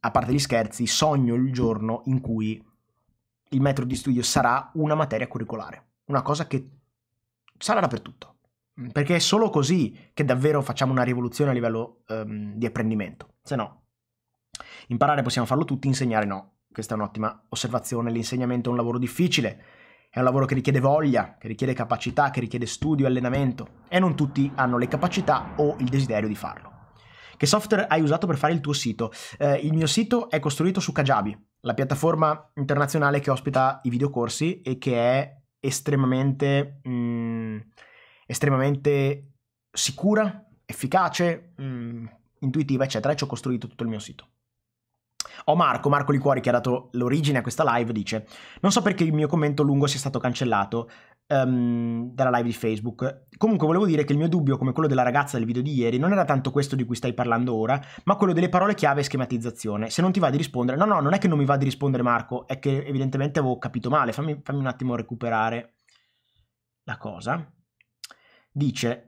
a parte gli scherzi, sogno il giorno in cui il metodo di studio sarà una materia curricolare, una cosa che sarà dappertutto, mm, perché è solo così che davvero facciamo una rivoluzione a livello um, di apprendimento, se no imparare possiamo farlo tutti, insegnare no, questa è un'ottima osservazione, l'insegnamento è un lavoro difficile, è un lavoro che richiede voglia, che richiede capacità, che richiede studio, e allenamento e non tutti hanno le capacità o il desiderio di farlo. Che software hai usato per fare il tuo sito? Eh, il mio sito è costruito su Kajabi, la piattaforma internazionale che ospita i videocorsi e che è estremamente, mh, mm, estremamente sicura, efficace, mh, mm, intuitiva, eccetera, e ci ho costruito tutto il mio sito. Ho Marco, Marco Liquori che ha dato l'origine a questa live, dice Non so perché il mio commento lungo sia stato cancellato, um, ehm, dalla live di Facebook. Comunque volevo dire che il mio dubbio, come quello della ragazza del video di ieri, non era tanto questo di cui stai parlando ora, ma quello delle parole chiave e schematizzazione. Se non ti va di rispondere, no, no, non è che non mi va di rispondere, Marco, è che evidentemente avevo capito male. Fammi, fammi un attimo recuperare la cosa. Dice.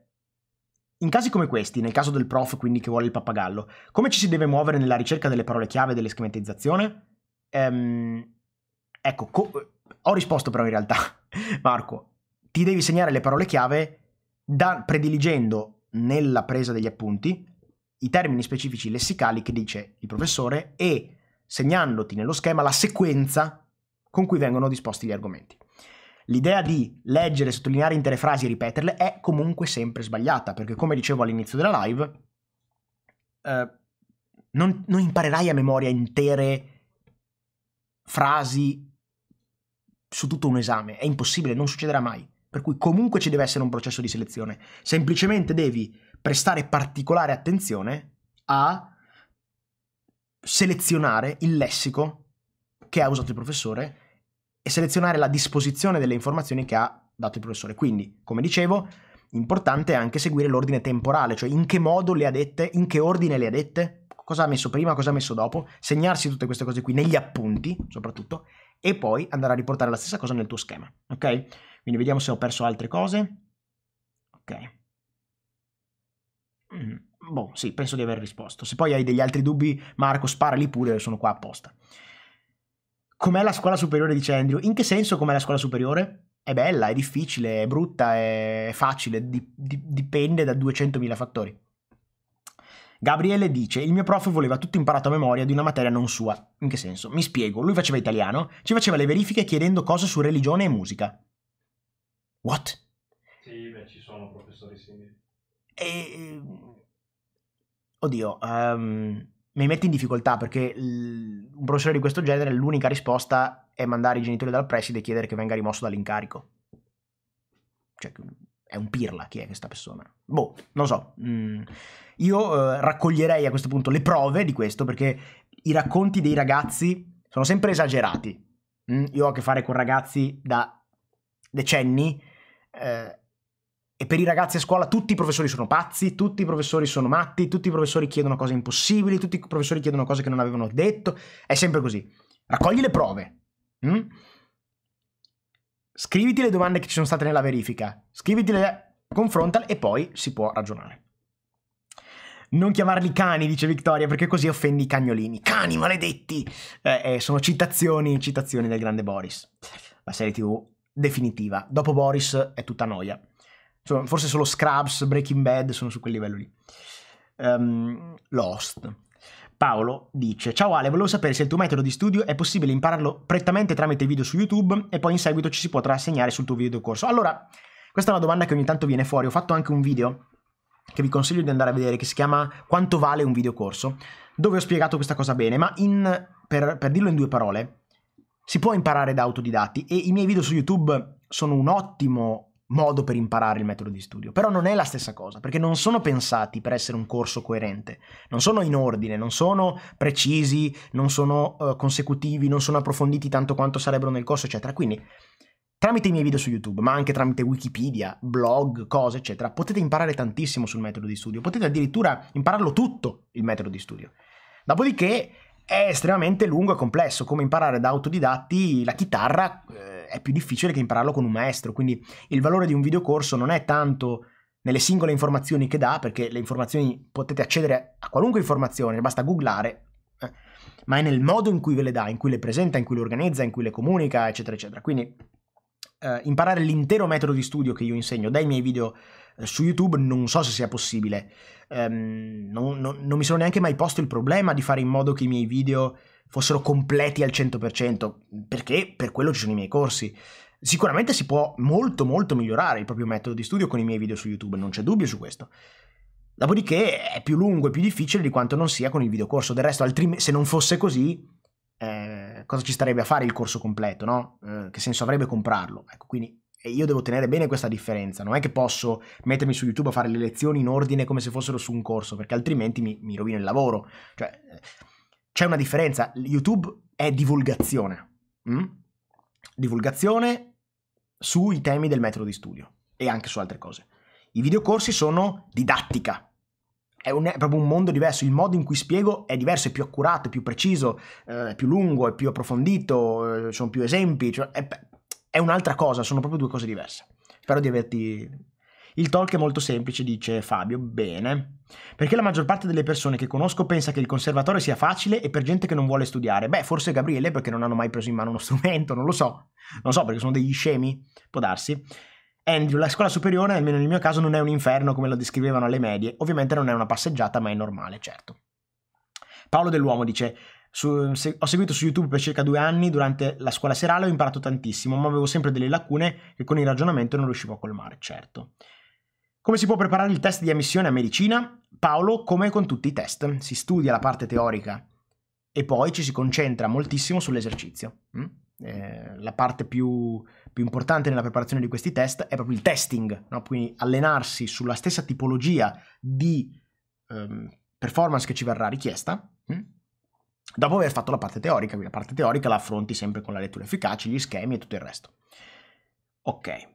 In casi come questi, nel caso del prof quindi che vuole il pappagallo, come ci si deve muovere nella ricerca delle parole chiave e delle schematizzazione? Ehm, ecco, co- ho risposto però in realtà, [LAUGHS] Marco ti devi segnare le parole chiave da, prediligendo nella presa degli appunti i termini specifici lessicali che dice il professore e segnandoti nello schema la sequenza con cui vengono disposti gli argomenti. L'idea di leggere, sottolineare intere frasi e ripeterle è comunque sempre sbagliata, perché come dicevo all'inizio della live, eh, non, non imparerai a memoria intere frasi su tutto un esame, è impossibile, non succederà mai. Per cui comunque ci deve essere un processo di selezione. Semplicemente devi prestare particolare attenzione a selezionare il lessico che ha usato il professore e selezionare la disposizione delle informazioni che ha dato il professore. Quindi, come dicevo, importante è anche seguire l'ordine temporale, cioè in che modo le ha dette, in che ordine le ha dette, cosa ha messo prima, cosa ha messo dopo, segnarsi tutte queste cose qui negli appunti, soprattutto, e poi andare a riportare la stessa cosa nel tuo schema, ok? Quindi vediamo se ho perso altre cose. Ok. Mm, boh, sì, penso di aver risposto. Se poi hai degli altri dubbi, Marco, sparali pure, sono qua apposta. Com'è la scuola superiore, dice Andrew? In che senso com'è la scuola superiore? È bella, è difficile, è brutta, è facile, di, di, dipende da 200.000 fattori. Gabriele dice: Il mio prof voleva tutto imparato a memoria di una materia non sua. In che senso? Mi spiego, lui faceva italiano, ci faceva le verifiche chiedendo cose su religione e musica. What? Sì, beh, ci sono professori simili. E... Ehm, oddio, um, mi metti in difficoltà perché l... un professore di questo genere l'unica risposta è mandare i genitori dal preside e chiedere che venga rimosso dall'incarico. Cioè, è un pirla chi è questa persona? Boh, non so. Mm, io eh, raccoglierei a questo punto le prove di questo perché i racconti dei ragazzi sono sempre esagerati. Mm, io ho a che fare con ragazzi da decenni eh, e per i ragazzi a scuola tutti i professori sono pazzi, tutti i professori sono matti, tutti i professori chiedono cose impossibili, tutti i professori chiedono cose che non avevano detto, è sempre così. Raccogli le prove. Mm? Scriviti le domande che ci sono state nella verifica, scriviti le confrontale e poi si può ragionare. Non chiamarli cani, dice Vittoria, perché così offendi i cagnolini. Cani maledetti! Eh, eh, sono citazioni, citazioni del grande Boris. La serie TV definitiva. Dopo Boris è tutta noia. Insomma, forse solo Scrubs, Breaking Bad sono su quel livello lì. Um, Lost. Paolo dice: Ciao Ale, volevo sapere se il tuo metodo di studio è possibile impararlo prettamente tramite video su YouTube e poi in seguito ci si potrà assegnare sul tuo videocorso. Allora, questa è una domanda che ogni tanto viene fuori. Ho fatto anche un video che vi consiglio di andare a vedere che si chiama Quanto vale un videocorso, dove ho spiegato questa cosa bene, ma in, per, per dirlo in due parole, si può imparare da autodidatti e i miei video su YouTube sono un ottimo modo per imparare il metodo di studio, però non è la stessa cosa, perché non sono pensati per essere un corso coerente, non sono in ordine, non sono precisi, non sono uh, consecutivi, non sono approfonditi tanto quanto sarebbero nel corso, eccetera. Quindi tramite i miei video su YouTube, ma anche tramite Wikipedia, blog, cose, eccetera, potete imparare tantissimo sul metodo di studio, potete addirittura impararlo tutto il metodo di studio. Dopodiché è estremamente lungo e complesso, come imparare da autodidatti la chitarra eh, è più difficile che impararlo con un maestro, quindi il valore di un videocorso non è tanto nelle singole informazioni che dà, perché le informazioni potete accedere a qualunque informazione, basta googlare, eh, ma è nel modo in cui ve le dà, in cui le presenta, in cui le organizza, in cui le comunica, eccetera, eccetera. Quindi eh, imparare l'intero metodo di studio che io insegno dai miei video eh, su YouTube non so se sia possibile ehm, non, non, non mi sono neanche mai posto il problema di fare in modo che i miei video fossero completi al 100%, perché per quello ci sono i miei corsi. Sicuramente si può molto molto migliorare il proprio metodo di studio con i miei video su YouTube, non c'è dubbio su questo. Dopodiché è più lungo e più difficile di quanto non sia con il videocorso. Del resto, se non fosse così, eh, cosa ci starebbe a fare il corso completo, no? Eh, che senso avrebbe comprarlo? Ecco, quindi e io devo tenere bene questa differenza, non è che posso mettermi su YouTube a fare le lezioni in ordine come se fossero su un corso, perché altrimenti mi, mi rovino il lavoro. Cioè, eh, c'è una differenza, YouTube è divulgazione, mm? divulgazione sui temi del metodo di studio e anche su altre cose. I videocorsi sono didattica, è, un, è, proprio un mondo diverso, il modo in cui spiego è diverso, è più accurato, è più preciso, eh, è più lungo, è più approfondito, eh, sono più esempi, cioè è, è un'altra cosa, sono proprio due cose diverse. Spero di averti... Il talk è molto semplice, dice Fabio. Bene. Perché la maggior parte delle persone che conosco pensa che il conservatorio sia facile e per gente che non vuole studiare? Beh, forse Gabriele perché non hanno mai preso in mano uno [LAUGHS] strumento, non lo so. Non so perché sono degli scemi, può darsi. Andrew, la scuola superiore, almeno nel mio caso, non è un inferno come lo descrivevano alle medie. Ovviamente non è una passeggiata, ma è normale, certo. Paolo dell'Uomo dice: su, se, ho seguito su YouTube per circa due anni durante la scuola serale, ho imparato tantissimo, ma avevo sempre delle lacune che con il ragionamento non riuscivo a colmare, certo. Come si può preparare il test di ammissione a medicina? Paolo, come con tutti i test, si studia la parte teorica e poi ci si concentra moltissimo sull'esercizio. Mm? Eh, la parte più, più, importante nella preparazione di questi test è proprio il testing, no? quindi allenarsi sulla stessa tipologia di ehm, performance che ci verrà richiesta. Mm? Dopo aver fatto la parte teorica, la parte teorica la affronti sempre con la lettura efficace, gli schemi e tutto il resto. Ok.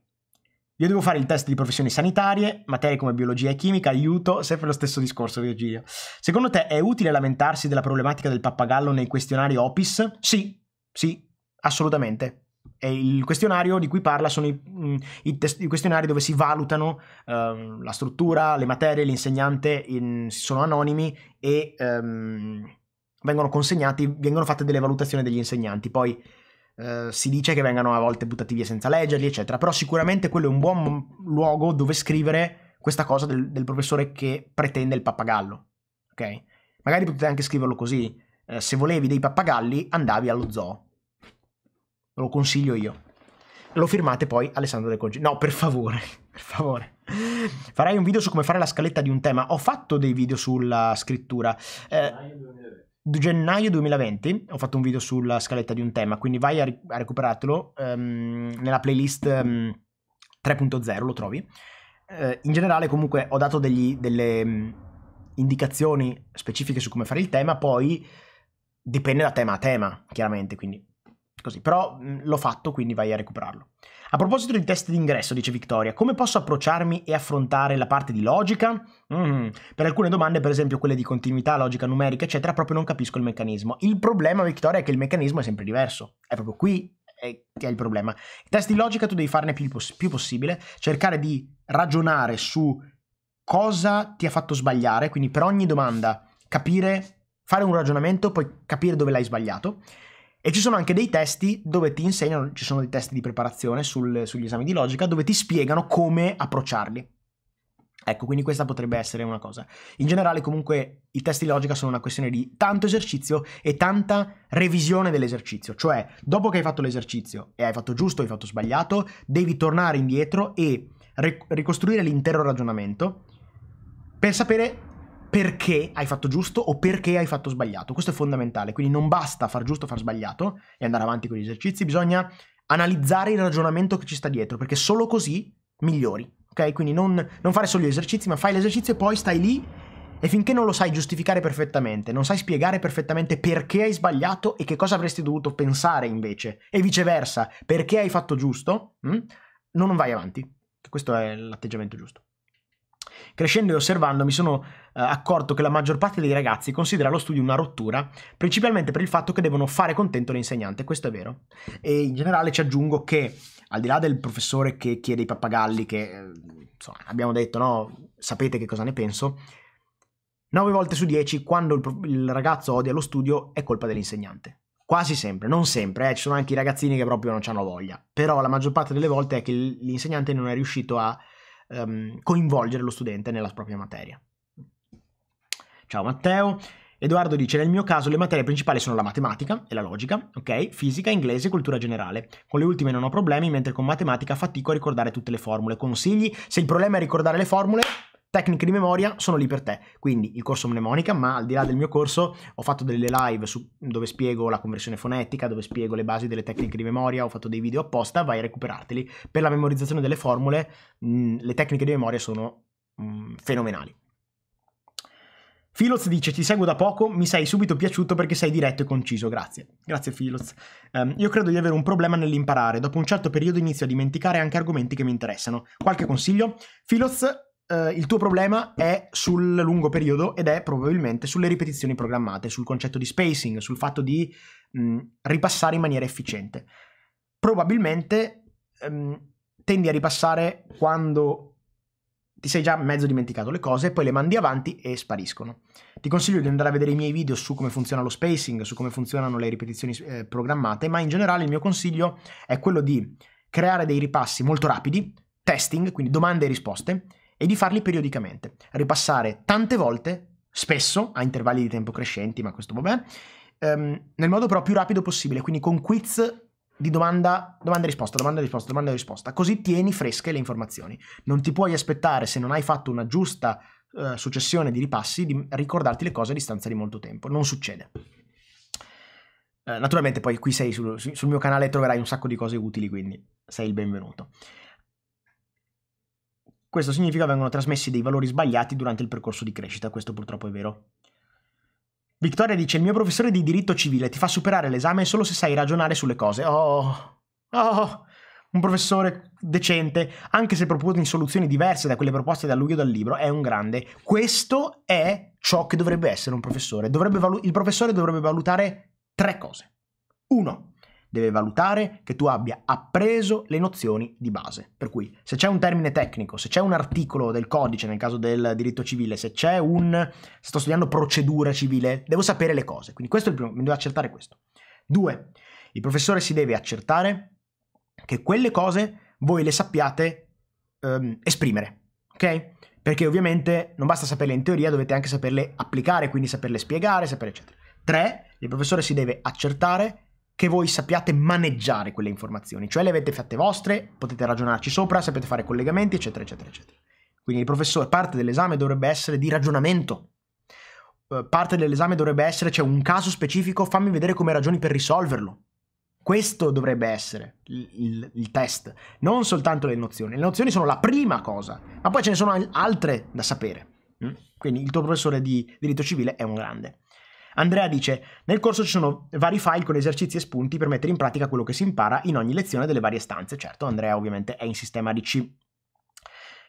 Io devo fare il test di professioni sanitarie, materie come biologia e chimica, aiuto, sempre lo stesso discorso Virgilio. Secondo te è utile lamentarsi della problematica del pappagallo nei questionari OPIS? Sì, sì, assolutamente. E il questionario di cui parla sono i, mm, i, test, i questionari dove si valutano ehm, la struttura, le materie, l'insegnante, in, sono anonimi e ehm, vengono consegnati, vengono fatte delle valutazioni degli insegnanti, poi eh, si dice che vengano a volte buttati via senza leggerli, eccetera, però sicuramente quello è un buon luogo dove scrivere questa cosa del, del professore che pretende il pappagallo, ok? Magari potete anche scriverlo così, eh, se volevi dei pappagalli andavi allo zoo, lo consiglio io. Lo firmate poi Alessandro De Coggi. No, per favore, [LAUGHS] per favore. Farai un video su come fare la scaletta di un tema. Ho fatto dei video sulla scrittura. Eh, gennaio 2020 ho fatto un video sulla scaletta di un tema, quindi vai a, ri- a recuperatelo um, ehm, nella playlist um, ehm, 3.0, lo trovi. Uh, in generale comunque ho dato degli, delle um, indicazioni specifiche su come fare il tema, poi dipende da tema a tema, chiaramente, quindi Così, però mh, mm, l'ho fatto, quindi vai a recuperarlo. A proposito di test d'ingresso, dice Vittoria, come posso approcciarmi e affrontare la parte di logica? Mm, per alcune domande, per esempio quelle di continuità, logica numerica, eccetera, proprio non capisco il meccanismo. Il problema, Vittoria, è che il meccanismo è sempre diverso. È proprio qui eh, che è il problema. I test di logica tu devi farne più, poss- più possibile, cercare di ragionare su cosa ti ha fatto sbagliare, quindi per ogni domanda capire, fare un ragionamento, poi capire dove l'hai sbagliato e ci sono anche dei testi dove ti insegnano, ci sono dei testi di preparazione sul, sugli esami di logica, dove ti spiegano come approcciarli. Ecco, quindi questa potrebbe essere una cosa. In generale, comunque, i testi di logica sono una questione di tanto esercizio e tanta revisione dell'esercizio. Cioè, dopo che hai fatto l'esercizio e hai fatto giusto, o hai fatto sbagliato, devi tornare indietro e ricostruire l'intero ragionamento per sapere perché hai fatto giusto o perché hai fatto sbagliato. Questo è fondamentale, quindi non basta far giusto o far sbagliato e andare avanti con gli esercizi, bisogna analizzare il ragionamento che ci sta dietro, perché solo così migliori, ok? Quindi non, non fare solo gli esercizi, ma fai l'esercizio e poi stai lì e finché non lo sai giustificare perfettamente, non sai spiegare perfettamente perché hai sbagliato e che cosa avresti dovuto pensare invece, e viceversa, perché hai fatto giusto, mh? Hm, non vai avanti. Questo è l'atteggiamento giusto. Crescendo e osservando mi sono eh, accorto che la maggior parte dei ragazzi considera lo studio una rottura, principalmente per il fatto che devono fare contento l'insegnante, questo è vero. E in generale ci aggiungo che al di là del professore che chiede i pappagalli, che eh, insomma, abbiamo detto, no, sapete che cosa ne penso, 9 volte su 10 quando il, il ragazzo odia lo studio è colpa dell'insegnante. Quasi sempre, non sempre, eh, ci sono anche i ragazzini che proprio non hanno voglia, però la maggior parte delle volte è che l'insegnante non è riuscito a ehm, coinvolgere lo studente nella propria materia. Ciao Matteo. Edoardo dice, nel mio caso le materie principali sono la matematica e la logica, ok? Fisica, inglese e cultura generale. Con le ultime non ho problemi, mentre con matematica fatico a ricordare tutte le formule. Consigli? Se il problema è ricordare le formule, Tecniche di memoria sono lì per te, quindi il corso mnemonica, ma al di là del mio corso ho fatto delle live su, dove spiego la conversione fonetica, dove spiego le basi delle tecniche di memoria, ho fatto dei video apposta, vai a recuperarteli. Per la memorizzazione delle formule mh, mm, le tecniche di memoria sono mh, mm, fenomenali. Filoz dice: Ti seguo da poco, mi sei subito piaciuto perché sei diretto e conciso. Grazie. Grazie, Filoz. Um, io credo di avere un problema nell'imparare. Dopo un certo periodo inizio a dimenticare anche argomenti che mi interessano. Qualche consiglio? Filoz eh, il tuo problema è sul lungo periodo ed è probabilmente sulle ripetizioni programmate, sul concetto di spacing, sul fatto di mh, mm, ripassare in maniera efficiente. Probabilmente ehm, tendi a ripassare quando ti sei già mezzo dimenticato le cose, poi le mandi avanti e spariscono. Ti consiglio di andare a vedere i miei video su come funziona lo spacing, su come funzionano le ripetizioni eh, programmate, ma in generale il mio consiglio è quello di creare dei ripassi molto rapidi, testing, quindi domande e risposte, e di farli periodicamente, ripassare tante volte, spesso, a intervalli di tempo crescenti, ma questo va bene, ehm, nel modo però più rapido possibile, quindi con quiz di domanda, domanda e risposta, domanda e risposta, domanda e risposta, così tieni fresche le informazioni. Non ti puoi aspettare, se non hai fatto una giusta eh, successione di ripassi, di ricordarti le cose a distanza di molto tempo, non succede eh, naturalmente poi qui sei sul, sul, mio canale e troverai un sacco di cose utili, quindi sei il benvenuto. Questo significa che vengono trasmessi dei valori sbagliati durante il percorso di crescita, questo purtroppo è vero. Vittoria dice: Il mio professore di diritto civile ti fa superare l'esame solo se sai ragionare sulle cose. Oh, oh, un professore decente, anche se propone soluzioni diverse da quelle proposte da lui o dal libro, è un grande. Questo è ciò che dovrebbe essere un professore. Dovrebbe valu- il professore dovrebbe valutare tre cose. Uno, deve valutare che tu abbia appreso le nozioni di base. Per cui se c'è un termine tecnico, se c'è un articolo del codice nel caso del diritto civile, se c'è un... se sto studiando procedura civile, devo sapere le cose. Quindi questo è il primo, mi devo accertare questo. Due, il professore si deve accertare che quelle cose voi le sappiate ehm, esprimere, ok? Perché ovviamente non basta saperle in teoria, dovete anche saperle applicare, quindi saperle spiegare, sapere eccetera. Tre, il professore si deve accertare che voi sappiate maneggiare quelle informazioni, cioè le avete fatte vostre, potete ragionarci sopra, sapete fare collegamenti, eccetera, eccetera, eccetera. Quindi il professore, parte dell'esame dovrebbe essere di ragionamento. Eh, parte dell'esame dovrebbe essere, c'è cioè un caso specifico, fammi vedere come ragioni per risolverlo. Questo dovrebbe essere il, il, il, test, non soltanto le nozioni. Le nozioni sono la prima cosa, ma poi ce ne sono altre da sapere. Mm? Quindi il tuo professore di diritto civile è un grande. Andrea dice, nel corso ci sono vari file con esercizi e spunti per mettere in pratica quello che si impara in ogni lezione delle varie stanze. Certo, Andrea ovviamente è in sistema di C.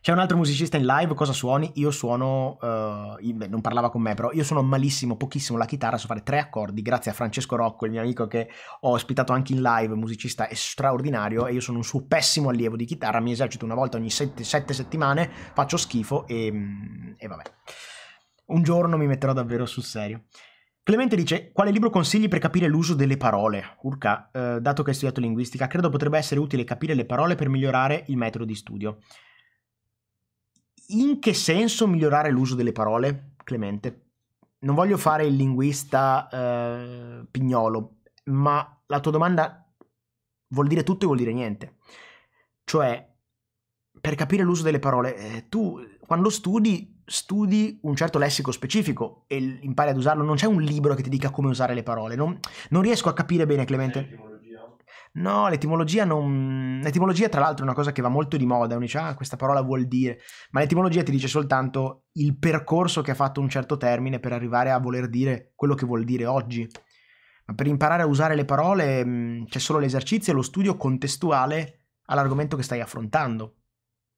C'è un altro musicista in live, cosa suoni? Io suono, uh, beh, non parlava con me però, io suono malissimo, pochissimo la chitarra, so fare tre accordi, grazie a Francesco Rocco, il mio amico che ho ospitato anche in live, musicista straordinario, e io sono un suo pessimo allievo di chitarra, mi esercito una volta ogni sette, sette settimane, faccio schifo e, mm, e vabbè. Un giorno mi metterò davvero sul serio. Clemente dice, quale libro consigli per capire l'uso delle parole? Urca, eh, dato che hai studiato linguistica, credo potrebbe essere utile capire le parole per migliorare il metodo di studio. In che senso migliorare l'uso delle parole, Clemente? Non voglio fare il linguista eh, pignolo, ma la tua domanda vuol dire tutto e vuol dire niente. Cioè, per capire l'uso delle parole, eh, tu quando studi studi un certo lessico specifico e impari ad usarlo, non c'è un libro che ti dica come usare le parole, non, non riesco a capire bene Clemente. No, l'etimologia non... L'etimologia tra l'altro è una cosa che va molto di moda, uno dice ah questa parola vuol dire, ma l'etimologia ti dice soltanto il percorso che ha fatto un certo termine per arrivare a voler dire quello che vuol dire oggi. Ma per imparare a usare le parole c'è solo l'esercizio e lo studio contestuale all'argomento che stai affrontando.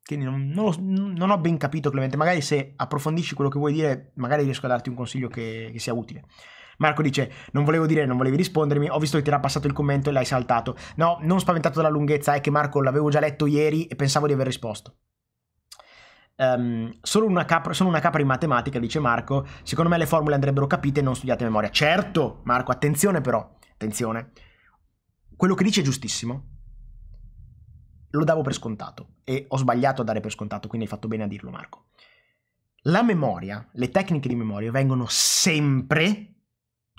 Quindi non, non, lo, non, ho ben capito, Clemente. Magari se approfondisci quello che vuoi dire, magari riesco a darti un consiglio che, che sia utile. Marco dice: Non volevo dire, non volevi rispondermi. Ho visto che ti era passato il commento e l'hai saltato. No, non spaventato dalla lunghezza, è che Marco l'avevo già letto ieri e pensavo di aver risposto. Um, ehm, sono, una capra, sono una capra in matematica, dice Marco. Secondo me le formule andrebbero capite e non studiate a memoria. Certo, Marco, attenzione però. Attenzione. Quello che dice è giustissimo lo davo per scontato e ho sbagliato a dare per scontato, quindi hai fatto bene a dirlo Marco. La memoria, le tecniche di memoria vengono sempre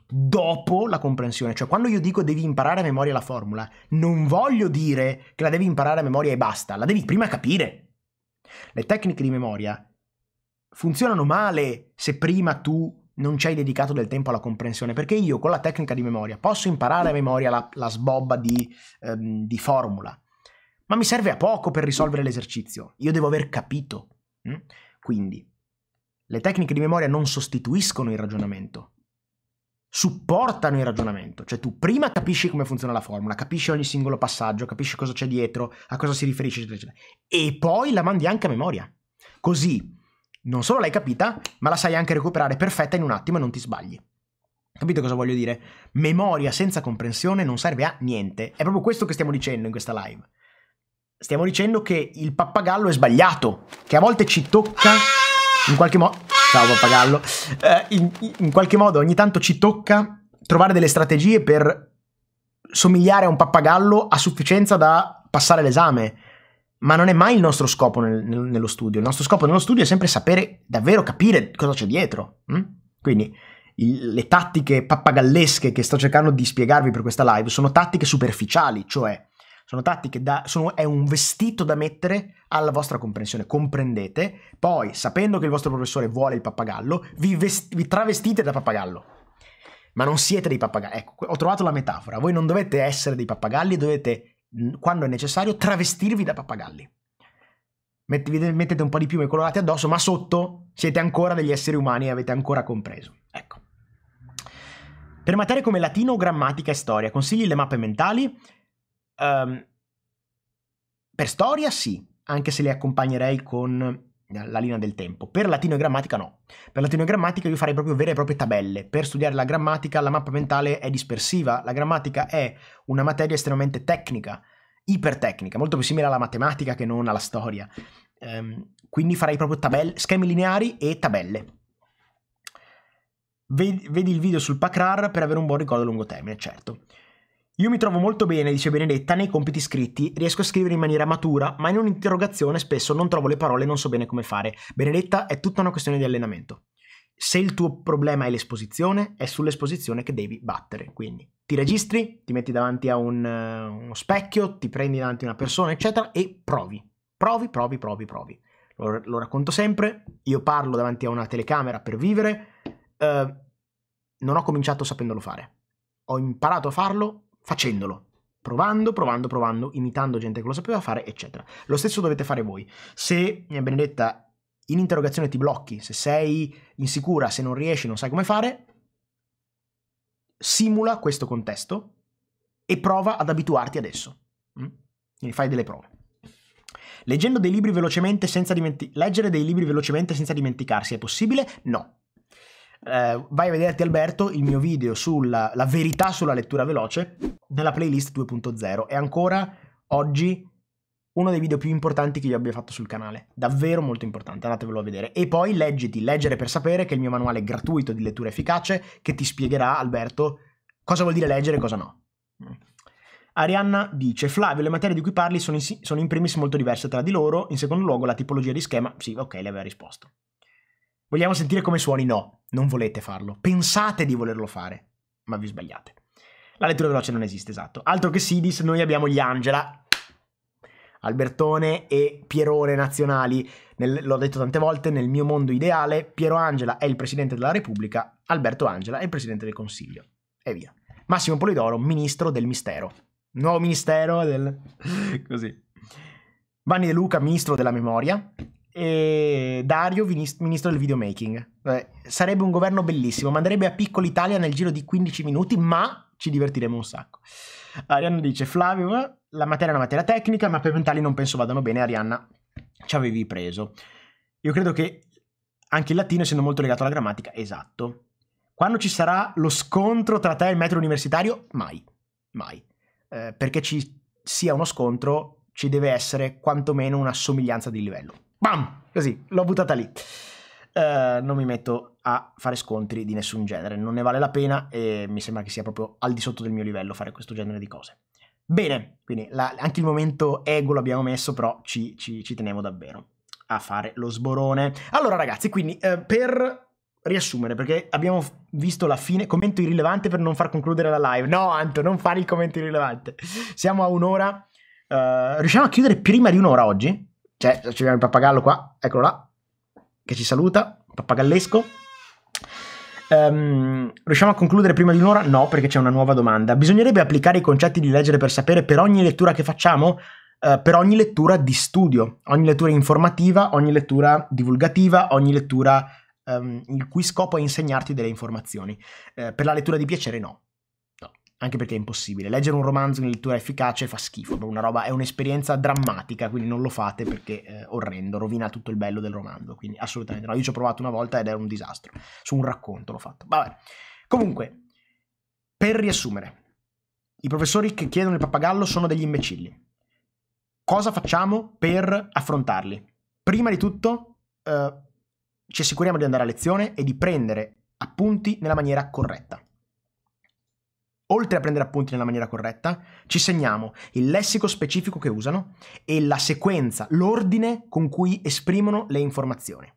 dopo la comprensione, cioè quando io dico devi imparare a memoria la formula, non voglio dire che la devi imparare a memoria e basta, la devi prima capire. Le tecniche di memoria funzionano male se prima tu non ci hai dedicato del tempo alla comprensione, perché io con la tecnica di memoria posso imparare a memoria la, la sbobba di, ehm, di formula, ma mi serve a poco per risolvere l'esercizio. Io devo aver capito. Mm? Quindi, le tecniche di memoria non sostituiscono il ragionamento, supportano il ragionamento. Cioè tu prima capisci come funziona la formula, capisci ogni singolo passaggio, capisci cosa c'è dietro, a cosa si riferisce, eccetera, eccetera. E poi la mandi anche a memoria. Così non solo l'hai capita, ma la sai anche recuperare perfetta in un attimo e non ti sbagli. Capite cosa voglio dire? Memoria senza comprensione non serve a niente. È proprio questo che stiamo dicendo in questa live stiamo dicendo che il pappagallo è sbagliato, che a volte ci tocca in qualche modo... Ciao pappagallo. Eh, in, in qualche modo ogni tanto ci tocca trovare delle strategie per somigliare a un pappagallo a sufficienza da passare l'esame. Ma non è mai il nostro scopo nel, nel, nello studio. Il nostro scopo nello studio è sempre sapere, davvero capire cosa c'è dietro. Mm? Quindi il, le tattiche pappagallesche che sto cercando di spiegarvi per questa live sono tattiche superficiali, cioè sono tattiche da... Sono, è un vestito da mettere alla vostra comprensione, comprendete. Poi, sapendo che il vostro professore vuole il pappagallo, vi, vest- vi travestite da pappagallo. Ma non siete dei pappagalli. Ecco, ho trovato la metafora. Voi non dovete essere dei pappagalli, dovete, quando è necessario, travestirvi da pappagalli. Mettete, un po' di piume colorate addosso, ma sotto siete ancora degli esseri umani e avete ancora compreso. Ecco. Per materie come latino, grammatica e storia, consigli le mappe mentali, Um, per storia sì, anche se le accompagnerei con la linea del tempo. Per latino e grammatica no. Per latino e grammatica io farei proprio vere e proprie tabelle. Per studiare la grammatica la mappa mentale è dispersiva, la grammatica è una materia estremamente tecnica, ipertecnica, molto più simile alla matematica che non alla storia. Um, quindi farei proprio tabelle, schemi lineari e tabelle. Vedi, vedi il video sul PACRAR per avere un buon ricordo a lungo termine, certo. Io mi trovo molto bene, dice Benedetta, nei compiti scritti, riesco a scrivere in maniera matura, ma in un'interrogazione spesso non trovo le parole e non so bene come fare. Benedetta, è tutta una questione di allenamento. Se il tuo problema è l'esposizione, è sull'esposizione che devi battere. Quindi ti registri, ti metti davanti a un, uh, uno specchio, ti prendi davanti a una persona, eccetera, e provi. Provi, provi, provi, provi. Lo, lo racconto sempre, io parlo davanti a una telecamera per vivere, uh, non ho cominciato sapendolo fare. Ho imparato a farlo facendolo. Provando, provando, provando, imitando gente che lo sapeva fare, eccetera. Lo stesso dovete fare voi. Se mia eh, Benedetta in interrogazione ti blocchi, se sei insicura, se non riesci, non sai come fare, simula questo contesto e prova ad abituarti adesso. Mm? Quindi fai delle prove. Leggendo dei libri velocemente senza dimenticarsi. Leggere dei libri velocemente senza dimenticarsi è possibile? No eh, vai a vederti Alberto il mio video sulla verità sulla lettura veloce nella playlist 2.0 è ancora oggi uno dei video più importanti che io abbia fatto sul canale, davvero molto importante, andatevelo a vedere. E poi leggiti, leggere per sapere che è il mio manuale gratuito di lettura efficace che ti spiegherà Alberto cosa vuol dire leggere e cosa no. Arianna dice: Flavio, le materie di cui parli sono in, sono in, primis molto diverse tra di loro. In secondo luogo, la tipologia di schema. Sì, ok, le aveva risposto. Vogliamo sentire come suoni? No, non volete farlo. Pensate di volerlo fare, ma vi sbagliate. La lettura veloce non esiste, esatto. Altro che Sidis, noi abbiamo gli Angela, Albertone e Pierone nazionali. Nel, l'ho detto tante volte, nel mio mondo ideale, Piero Angela è il Presidente della Repubblica, Alberto Angela è il Presidente del Consiglio. E via. Massimo Polidoro, Ministro del Mistero. Nuovo Ministero del... [LAUGHS] così. Vanni De Luca, Ministro della Memoria e Dario ministro del videomaking. Beh, sarebbe un governo bellissimo, manderebbe a piccolo Italia nel giro di 15 minuti, ma ci divertiremo un sacco. Arianna dice, Flavio, eh, la materia è una materia tecnica, ma per mentali non penso vadano bene, Arianna, ci avevi preso. Io credo che anche il latino, essendo molto legato alla grammatica, esatto. Quando ci sarà lo scontro tra te e il metro universitario? Mai, mai. Eh, perché ci sia uno scontro ci deve essere quantomeno una somiglianza di livello. Bam! Così, l'ho buttata lì. Uh, non mi metto a fare scontri di nessun genere, non ne vale la pena e mi sembra che sia proprio al di sotto del mio livello fare questo genere di cose. Bene, quindi la, anche il momento ego l'abbiamo messo, però ci, ci, ci, tenevo davvero a fare lo sborone. Allora ragazzi, quindi uh, per riassumere, perché abbiamo visto la fine, commento irrilevante per non far concludere la live. No, Anto, non fare il commento irrilevante. Siamo a un'ora. Uh, riusciamo a chiudere prima di un'ora oggi? c'è, cioè, ci abbiamo il pappagallo qua, eccolo là, che ci saluta, pappagallesco. Um, riusciamo a concludere prima di un'ora? No, perché c'è una nuova domanda. Bisognerebbe applicare i concetti di leggere per sapere per ogni lettura che facciamo? Uh, per ogni lettura di studio, ogni lettura informativa, ogni lettura divulgativa, ogni lettura um, il cui scopo è insegnarti delle informazioni. Uh, per la lettura di piacere no, anche perché è impossibile. Leggere un romanzo in lettura efficace fa schifo, è, roba, è un'esperienza drammatica, quindi non lo fate perché è eh, orrendo, rovina tutto il bello del romanzo, quindi assolutamente no. Io ci ho provato una volta ed era un disastro, su un racconto l'ho fatto. Vabbè. Comunque, per riassumere, i professori che chiedono il pappagallo sono degli imbecilli. Cosa facciamo per affrontarli? Prima di tutto, eh, ci assicuriamo di andare a lezione e di prendere appunti nella maniera corretta. Oltre a prendere appunti nella maniera corretta, ci segniamo il lessico specifico che usano e la sequenza, l'ordine con cui esprimono le informazioni.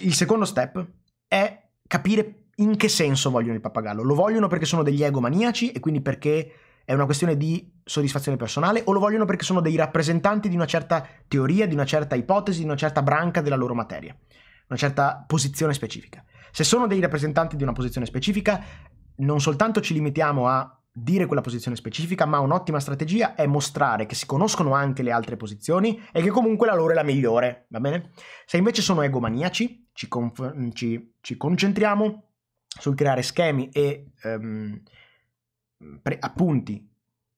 il secondo step è capire in che senso vogliono il pappagallo. Lo vogliono perché sono degli egomaniaci e quindi perché è una questione di soddisfazione personale o lo vogliono perché sono dei rappresentanti di una certa teoria, di una certa ipotesi, di una certa branca della loro materia, una certa posizione specifica. Se sono dei rappresentanti di una posizione specifica, non soltanto ci limitiamo a dire quella posizione specifica, ma un'ottima strategia è mostrare che si conoscono anche le altre posizioni e che comunque la loro è la migliore, va bene? Se invece sono egomaniaci, ci, conf- ci, ci concentriamo sul creare schemi e ehm, pre- appunti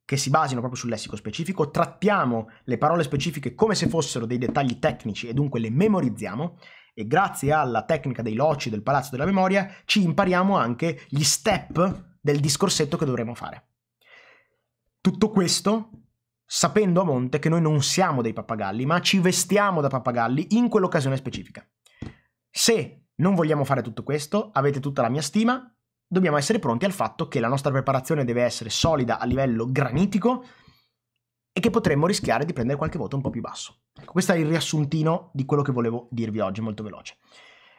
che si basino proprio sul lessico specifico, trattiamo le parole specifiche come se fossero dei dettagli tecnici e dunque le memorizziamo e grazie alla tecnica dei loci del Palazzo della Memoria ci impariamo anche gli step del discorsetto che dovremo fare. Tutto questo sapendo a monte che noi non siamo dei pappagalli, ma ci vestiamo da pappagalli in quell'occasione specifica. Se non vogliamo fare tutto questo, avete tutta la mia stima, dobbiamo essere pronti al fatto che la nostra preparazione deve essere solida a livello granitico e che potremmo rischiare di prendere qualche voto un po' più basso. Ecco, questo è il riassuntino di quello che volevo dirvi oggi, molto veloce.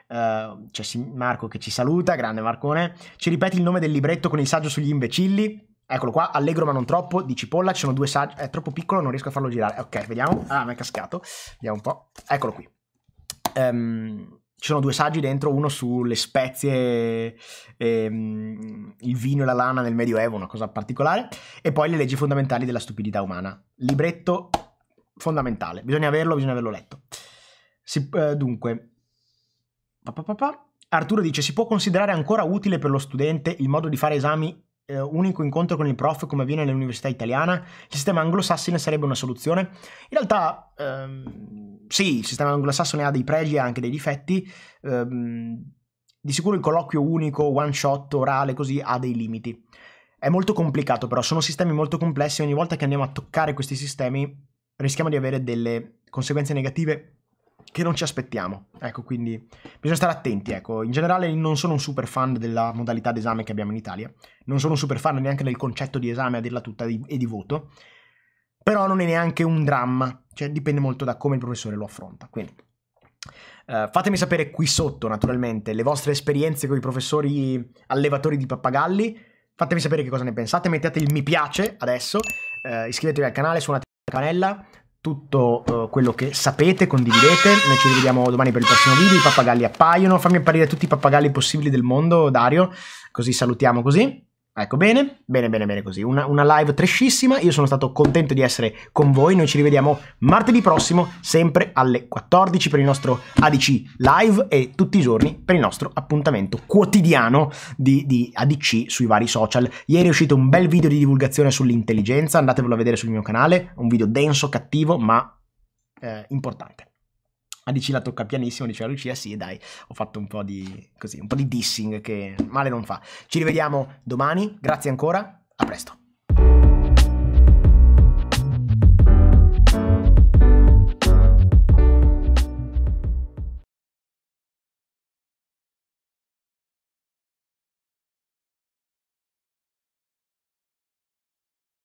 Uh, c'è Marco che ci saluta, grande Marcone. Ci ripeti il nome del libretto con il saggio sugli imbecilli? Eccolo qua, allegro ma non troppo, di cipolla, ci sono due saggi, è troppo piccolo, non riesco a farlo girare. Ok, vediamo. Ah, mi è cascato. Vediamo un po'. Eccolo qui. Um, ci sono due saggi dentro, uno sulle spezie, ehm, il vino e la lana nel Medioevo, una cosa particolare, e poi le leggi fondamentali della stupidità umana. Libretto fondamentale, bisogna averlo, bisogna averlo letto. Si, eh, dunque, pa, pa, pa, Arturo dice, si può considerare ancora utile per lo studente il modo di fare esami eh, unico incontro con il prof come avviene nell'università italiana, il sistema anglosassone sarebbe una soluzione? In realtà ehm, sì, il sistema anglosassone ha dei pregi e anche dei difetti. Ehm, di sicuro il colloquio unico, one shot, orale, così ha dei limiti. È molto complicato però, sono sistemi molto complessi e ogni volta che andiamo a toccare questi sistemi rischiamo di avere delle conseguenze negative che non ci aspettiamo. Ecco, quindi bisogna stare attenti, ecco. In generale non sono un super fan della modalità d'esame che abbiamo in Italia, non sono un super fan neanche del concetto di esame a dirla tutta e di voto, però non è neanche un dramma, cioè dipende molto da come il professore lo affronta. Quindi Uh, fatemi sapere qui sotto, naturalmente, le vostre esperienze con i professori allevatori di pappagalli. Fatemi sapere che cosa ne pensate. Mettete il mi piace adesso. Uh, iscrivetevi al canale, suonate la campanella tutto uh, quello che sapete, condividete. Noi ci rivediamo domani per il prossimo video. I pappagalli appaiono. Fammi apparire tutti i pappagalli possibili del mondo, Dario. Così salutiamo così. Ecco, bene, bene, bene, bene così. Una, una live trescissima. Io sono stato contento di essere con voi. Noi ci rivediamo martedì prossimo, sempre alle 14 per il nostro ADC live e tutti i giorni per il nostro appuntamento quotidiano di, di ADC sui vari social. Ieri è uscito un bel video di divulgazione sull'intelligenza. Andatevelo a vedere sul mio canale. Un video denso, cattivo, ma eh, importante. A ah, DC la tocca pianissimo, diceva Lucia, sì dai, ho fatto un po' di, così, un po' di dissing che male non fa. Ci rivediamo domani, grazie ancora, a presto.